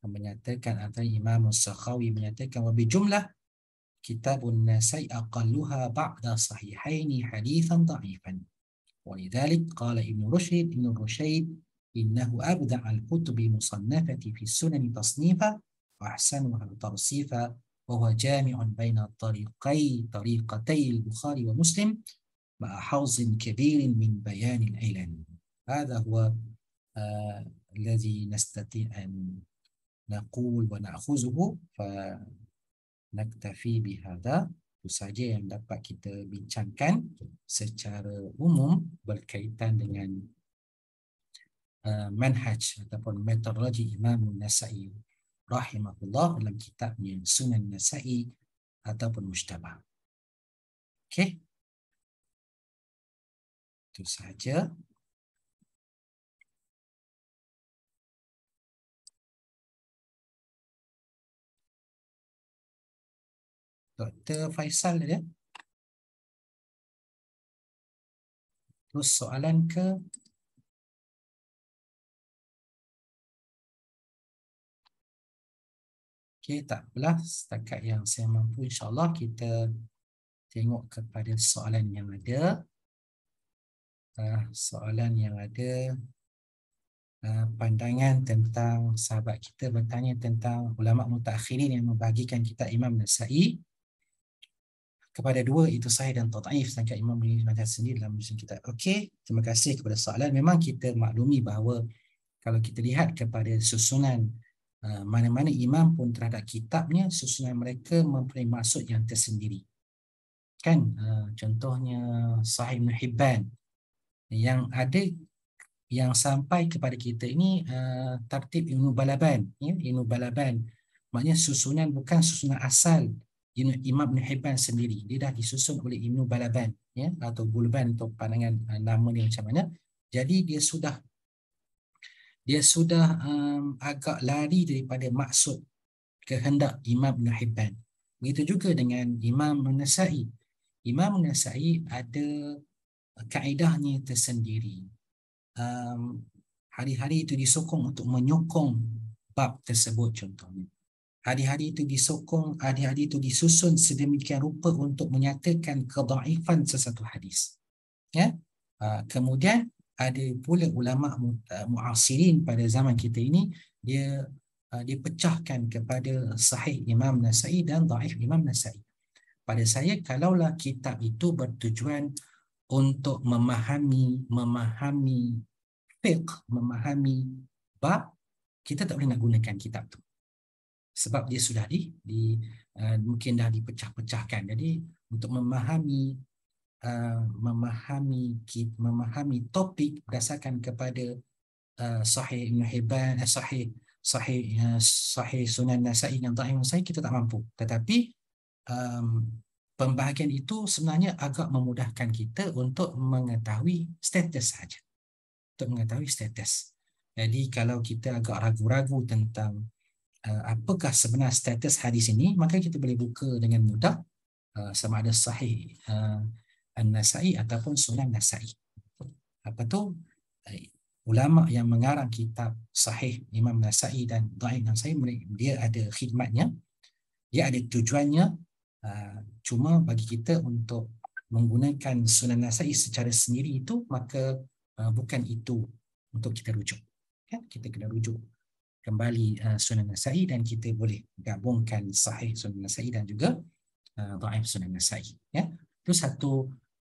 menyatakan antara Imam Sakhawi menyatakan wa jumlah kitabun nasai aqalluha ba'da sahihaini hadithan da'ifan ولذلك قال ابن رشد ابن الرشيد إنه أبدع الكتب مصنفة في السنن تصنيفا وأحسنها ترصيفا وهو جامع بين طريقي طريقتي البخاري ومسلم مع حوز كبير من بيان العلل هذا هو الذي نستطيع أن نقول ونأخذه فنكتفي بهذا وساجا yang dapat kita bincangkan secara umum berkaitan dengan uh, manhaj ataupun metodologi Imam Nasai rahimahullah dalam kitabnya Sunan Nasai ataupun Mujtaba. Okey. Itu saja. Dr. Faisal ya. Terus soalan ke? Okey, tak apalah. Setakat yang saya mampu insyaAllah kita tengok kepada soalan yang ada. Uh, soalan yang ada uh, pandangan tentang sahabat kita bertanya tentang ulama mutakhirin yang membagikan kitab Imam Nasa'i kepada dua itu sahih dan ta'if Sangka imam boleh dimakan sendiri dalam musim kita okey terima kasih kepada soalan memang kita maklumi bahawa kalau kita lihat kepada susunan uh, mana-mana imam pun terhadap kitabnya susunan mereka mempunyai maksud yang tersendiri kan uh, contohnya sahih Ibn Hibban yang ada yang sampai kepada kita ini uh, tertib Ibn Balaban ya, Ibn Balaban maknanya susunan bukan susunan asal Imam Nuhiban sendiri dia dah disusun oleh Ibnu Balaban ya atau Bulban atau pandangan uh, nama dia macam mana jadi dia sudah dia sudah um, agak lari daripada maksud kehendak Imam Nuhiban begitu juga dengan Imam Nasa'i Imam Nasa'i ada kaedahnya tersendiri um, hari-hari itu disokong untuk menyokong bab tersebut contohnya Hari-hari itu disokong, hari-hari itu disusun sedemikian rupa untuk menyatakan kedaifan sesuatu hadis. Ya? Ah, kemudian ada pula ulama ah, muasirin pada zaman kita ini dia ah, dipecahkan kepada sahih Imam Nasai dan daif Imam Nasai. Pada saya kalaulah kitab itu bertujuan untuk memahami memahami fiqh, memahami bab, kita tak boleh nak gunakan kitab tu sebab dia sudah di, di uh, mungkin dah dipecah-pecahkan. Jadi untuk memahami uh, memahami memahami topik berdasarkan kepada uh, sahih Ibn Hibban, uh, sahih sahih uh, sahih Sunan Nasa'i yang dhaif saya kita tak mampu. Tetapi um, pembahagian itu sebenarnya agak memudahkan kita untuk mengetahui status saja. Untuk mengetahui status. Jadi kalau kita agak ragu-ragu tentang Eh, apakah sebenar status hadis ini maka kita boleh buka dengan mudah eh, sama ada sahih eh, an-nasai ataupun sunan nasai apa tu ulama yang mengarang kitab sahih imam nasai dan dhaif nasai dia ada khidmatnya dia ada tujuannya cuma bagi kita untuk menggunakan sunan nasai secara sendiri itu maka bukan itu untuk kita rujuk kan kita kena rujuk kembali uh, Sunan Nasai dan kita boleh gabungkan Sahih Sunan Nasai dan juga uh, Daif Sunan Nasai. Ya, itu satu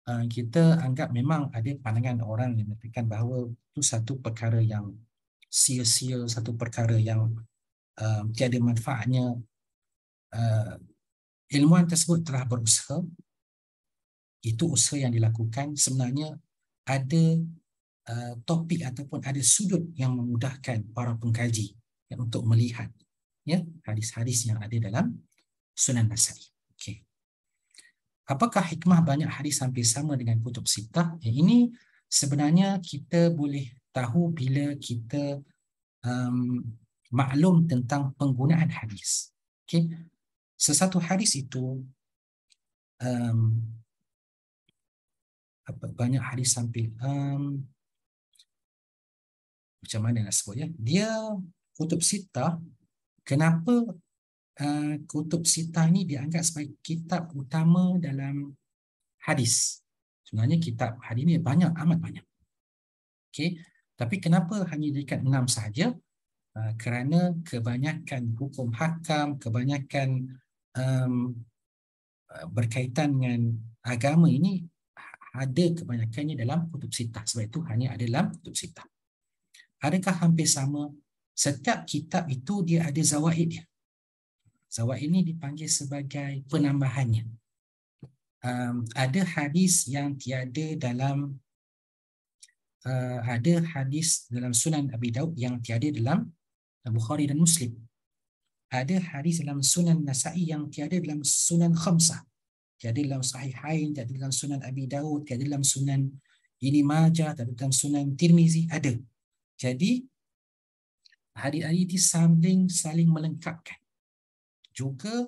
uh, kita anggap memang ada pandangan orang yang mengatakan bahawa itu satu perkara yang sia-sia, satu perkara yang uh, tiada manfaatnya. Uh, ilmuwan tersebut telah berusaha. Itu usaha yang dilakukan sebenarnya ada Uh, topik ataupun ada sudut yang memudahkan para pengkaji ya, untuk melihat ya, hadis-hadis yang ada dalam Sunan Nasari. Okay. Apakah hikmah banyak hadis hampir sama dengan kutub sitah? Ya, ini sebenarnya kita boleh tahu bila kita um, maklum tentang penggunaan hadis. Okay. Sesatu hadis itu um, apa, banyak hadis sampai um, macam mana nak sebut ya. dia kutub sita kenapa uh, kutub sita ni dianggap sebagai kitab utama dalam hadis sebenarnya kitab hadis ni banyak amat banyak okey tapi kenapa hanya dekat enam sahaja uh, kerana kebanyakan hukum hakam kebanyakan um, uh, berkaitan dengan agama ini ha-, ada kebanyakannya dalam kutub sitah sebab itu hanya ada dalam kutub sitah adakah hampir sama setiap kitab itu dia ada zawaid dia zawaid ini dipanggil sebagai penambahannya um, ada hadis yang tiada dalam uh, ada hadis dalam sunan Abi Daud yang tiada dalam Bukhari dan Muslim ada hadis dalam sunan Nasa'i yang tiada dalam sunan Khamsah tiada dalam Sahihain tiada dalam sunan Abi Daud tiada dalam sunan ini majah, tak dalam sunan Tirmizi, ada. Jadi hari-hari itu saling saling melengkapkan. Juga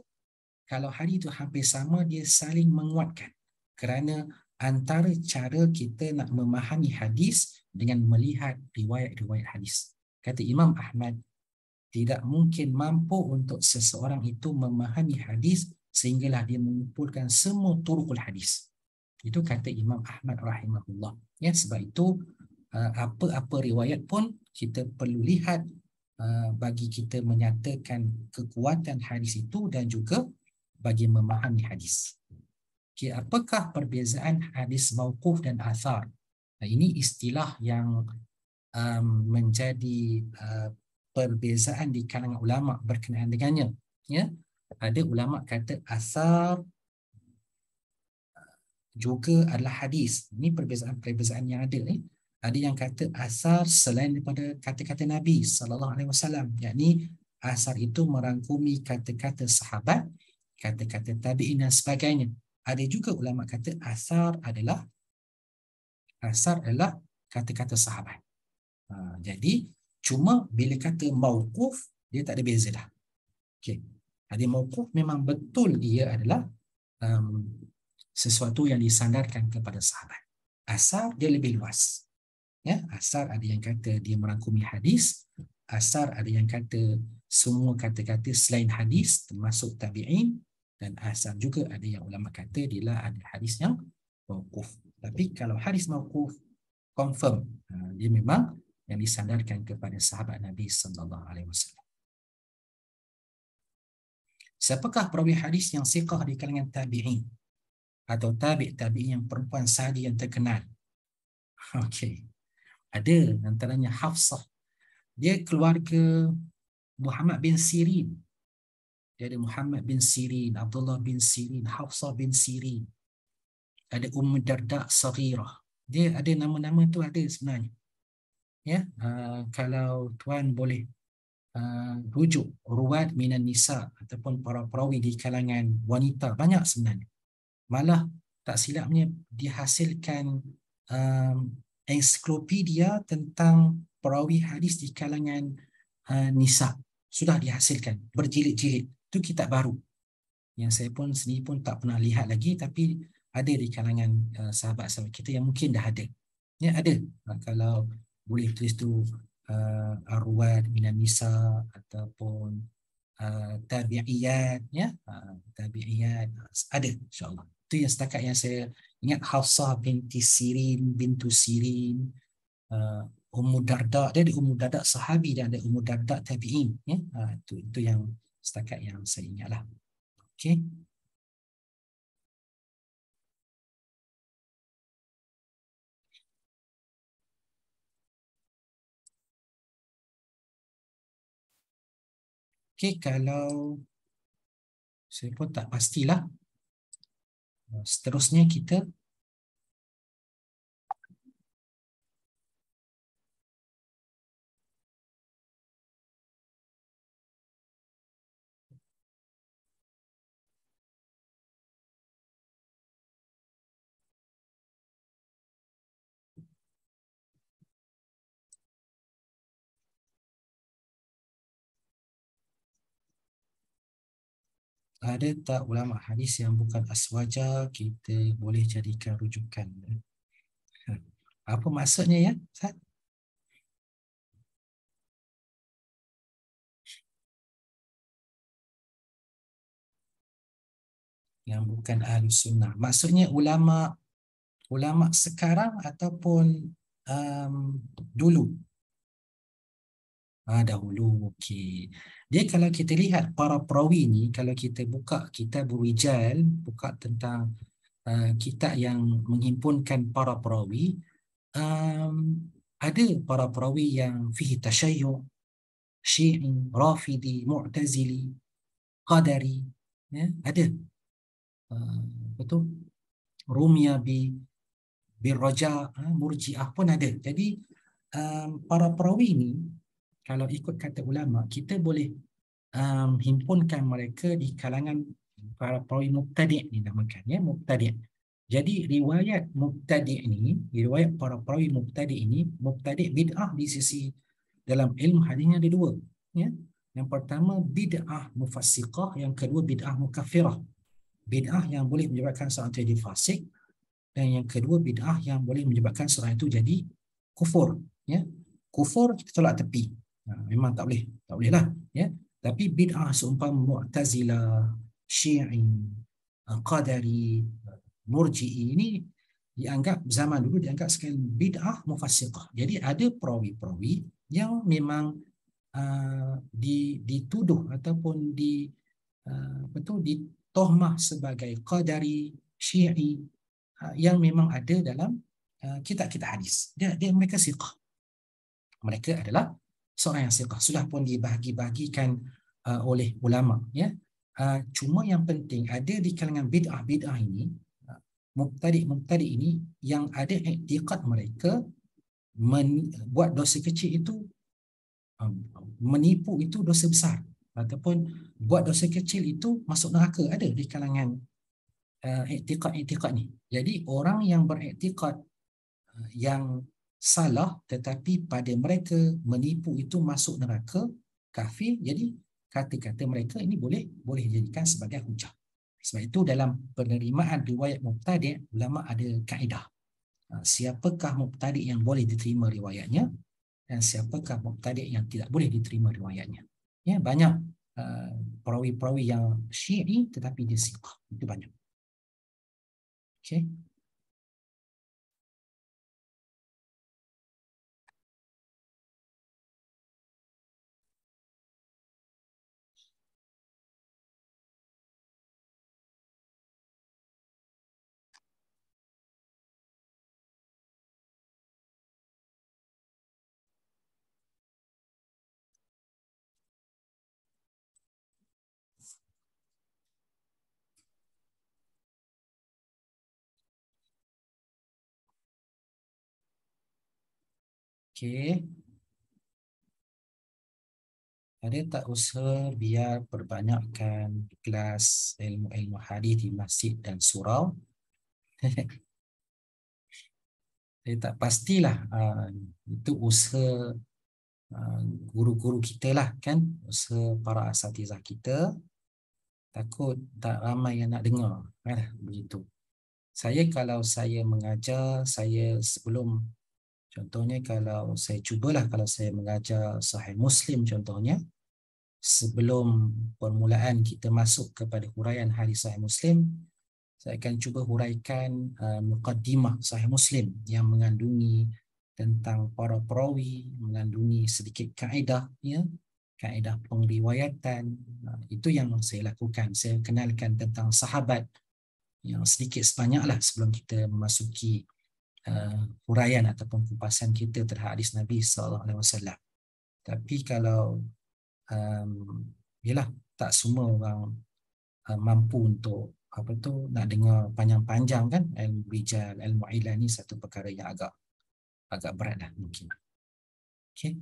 kalau hari itu hampir sama dia saling menguatkan. Kerana antara cara kita nak memahami hadis dengan melihat riwayat-riwayat hadis. Kata Imam Ahmad tidak mungkin mampu untuk seseorang itu memahami hadis sehinggalah dia mengumpulkan semua turukul hadis. Itu kata Imam Ahmad rahimahullah. Ya, sebab itu Ah, apa-apa riwayat pun kita perlu lihat ah, bagi kita menyatakan kekuatan hadis itu dan juga bagi memahami hadis. Okay, apakah perbezaan hadis mauquf dan asar? Nah, ini istilah yang um, menjadi uh, perbezaan di kalangan ulama berkenaan dengannya. Ya? Ada ulama kata asar juga adalah hadis. Ini perbezaan-perbezaan yang ada. Eh? Ada yang kata asar selain daripada kata-kata Nabi sallallahu alaihi wasallam yakni asar itu merangkumi kata-kata sahabat kata-kata tabi'in dan sebagainya ada juga ulama kata asar adalah asar adalah kata-kata sahabat ha, jadi cuma bila kata mauquf dia tak ada beza dah okey tadi mauquf memang betul dia adalah um, sesuatu yang disandarkan kepada sahabat asar dia lebih luas Ya, asar ada yang kata dia merangkumi hadis. Asar ada yang kata semua kata-kata selain hadis termasuk tabi'in. Dan asar juga ada yang ulama kata dia lah ada hadis yang mawkuf. Tapi kalau hadis mawkuf, confirm. Ha, dia memang yang disandarkan kepada sahabat Nabi Sallallahu Alaihi Wasallam. Siapakah perawi hadis yang siqah di kalangan tabi'in? Atau tabi' tabi'in yang perempuan sahaja yang terkenal? Okey ada antaranya Hafsah. Dia keluarga Muhammad bin Sirin. Dia ada Muhammad bin Sirin, Abdullah bin Sirin, Hafsah bin Sirin. Ada Ummu Dardak Sagirah. Dia ada nama-nama tu ada sebenarnya. Ya, uh, kalau tuan boleh uh, rujuk ruwat minan nisa ataupun para perawi di kalangan wanita banyak sebenarnya. Malah tak silapnya dihasilkan um, ensiklopedia tentang perawi hadis di kalangan uh, Nisa sudah dihasilkan berjilid-jilid itu kitab baru yang saya pun sendiri pun tak pernah lihat lagi tapi ada di kalangan uh, sahabat-sahabat uh, kita yang mungkin dah ada ya ada uh, kalau boleh tulis tu uh, arwad minan nisa ataupun uh, tabi'iyat ya uh, tabi'iyat uh, ada insyaallah itu yang setakat yang saya ingat Hafsa binti Sirin bintu Sirin uh, Ummu Darda dia ada Ummu Darda sahabi dan ada Ummu Darda tabi'in ya yeah? itu itu yang setakat yang saya ingatlah okey Okay, kalau saya pun tak pastilah seterusnya kita ada tak ulama hadis yang bukan aswaja kita boleh jadikan rujukan? Hmm. Apa maksudnya ya? Ustaz? Yang bukan ahli sunnah. Maksudnya ulama ulama sekarang ataupun um, dulu? Ah, dahulu mungkin. Okay. Dia kalau kita lihat para perawi ni, kalau kita buka kitab Rijal, buka tentang uh, kitab yang menghimpunkan para perawi, um, ada para perawi yang fihi tashayyuk, syi'i, rafidi, mu'tazili, qadari. Ya? Ada. Uh, betul? Rumia bi birraja, uh, ha, murjiah pun ada. Jadi, um, para perawi ni, kalau ikut kata ulama kita boleh um, himpunkan mereka di kalangan para perawi mubtadi' ni namakan ya mubtadi' jadi riwayat mubtadi' ni riwayat para perawi mubtadi' ini mubtadi' bid'ah di sisi dalam ilmu hadisnya ada dua ya yang pertama bid'ah mufassiqah yang kedua bid'ah mukaffirah bid'ah yang boleh menyebabkan seorang jadi fasik dan yang kedua bid'ah yang boleh menyebabkan seorang itu jadi kufur ya kufur kita tolak tepi Ha, memang tak boleh tak boleh lah ya tapi bid'ah seumpama mu'tazila syi'i ha, qadari ha, murji'i ini dianggap zaman dulu dianggap sekali bid'ah mufassiqah jadi ada perawi-perawi yang memang uh, di, dituduh ataupun di uh, betul ditohmah sebagai qadari syi'i uh, yang memang ada dalam uh, kita hadis dia, dia mereka siqah mereka adalah seorang yang siqah sudah pun dibahagi-bahagikan uh, oleh ulama ya uh, cuma yang penting ada di kalangan bid'ah bid'ah ini uh, mubtadi mubtadi ini yang ada iktiqat mereka men- buat dosa kecil itu uh, menipu itu dosa besar ataupun buat dosa kecil itu masuk neraka ada di kalangan uh, iktiqat-iktiqat ni jadi orang yang beriktiqat uh, yang salah tetapi pada mereka menipu itu masuk neraka kafir jadi kata-kata mereka ini boleh boleh dijadikan sebagai hujah sebab itu dalam penerimaan riwayat mubtadi ulama ada kaedah ha, siapakah mubtadi yang boleh diterima riwayatnya dan siapakah mubtadi yang tidak boleh diterima riwayatnya ya banyak uh, perawi-perawi yang syi'i tetapi dia siqah itu banyak okey Okey. Ada tak usaha biar perbanyakkan kelas ilmu-ilmu hadis di masjid dan surau? Saya eh, tak pastilah. Uh, itu usaha uh, guru-guru kita lah kan. Usaha para asatizah kita. Takut tak ramai yang nak dengar. Eh, begitu. Saya kalau saya mengajar, saya sebelum Contohnya kalau saya cubalah kalau saya mengajar sahih Muslim contohnya sebelum permulaan kita masuk kepada huraian hari sahih Muslim saya akan cuba huraikan uh, mukaddimah sahih Muslim yang mengandungi tentang para perawi, mengandungi sedikit kaedah ya, kaedah pengriwayatan. Uh, itu yang saya lakukan. Saya kenalkan tentang sahabat yang sedikit sebanyaklah sebelum kita memasuki uh, huraian ataupun kupasan kita terhadap hadis Nabi sallallahu alaihi wasallam. Tapi kalau um, yalah tak semua orang uh, mampu untuk apa tu nak dengar panjang-panjang kan al bijal al muilah ni satu perkara yang agak agak berat lah mungkin. Okay.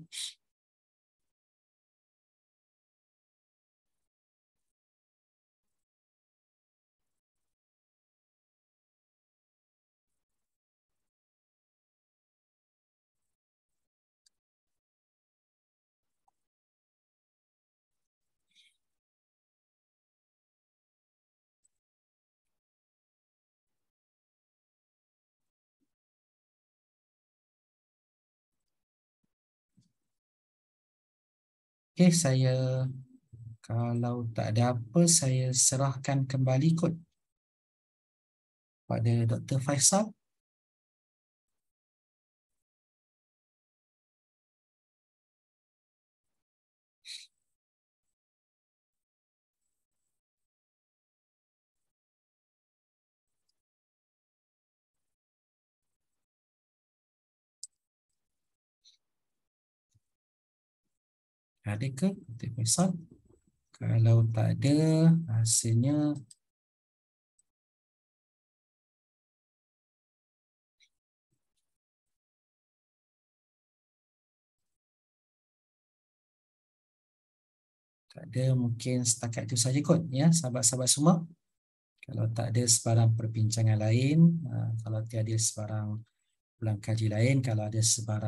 Okay, eh, saya kalau tak ada apa, saya serahkan kembali kod pada Dr. Faisal. Ada ke titik pusat? Kalau tak ada, hasilnya tak ada. Mungkin setakat itu saja kot, ya, sahabat-sahabat semua. Kalau tak ada sebarang perbincangan lain, ah, kalau tiada sebarang pulang kaji lain, kalau ada sebarang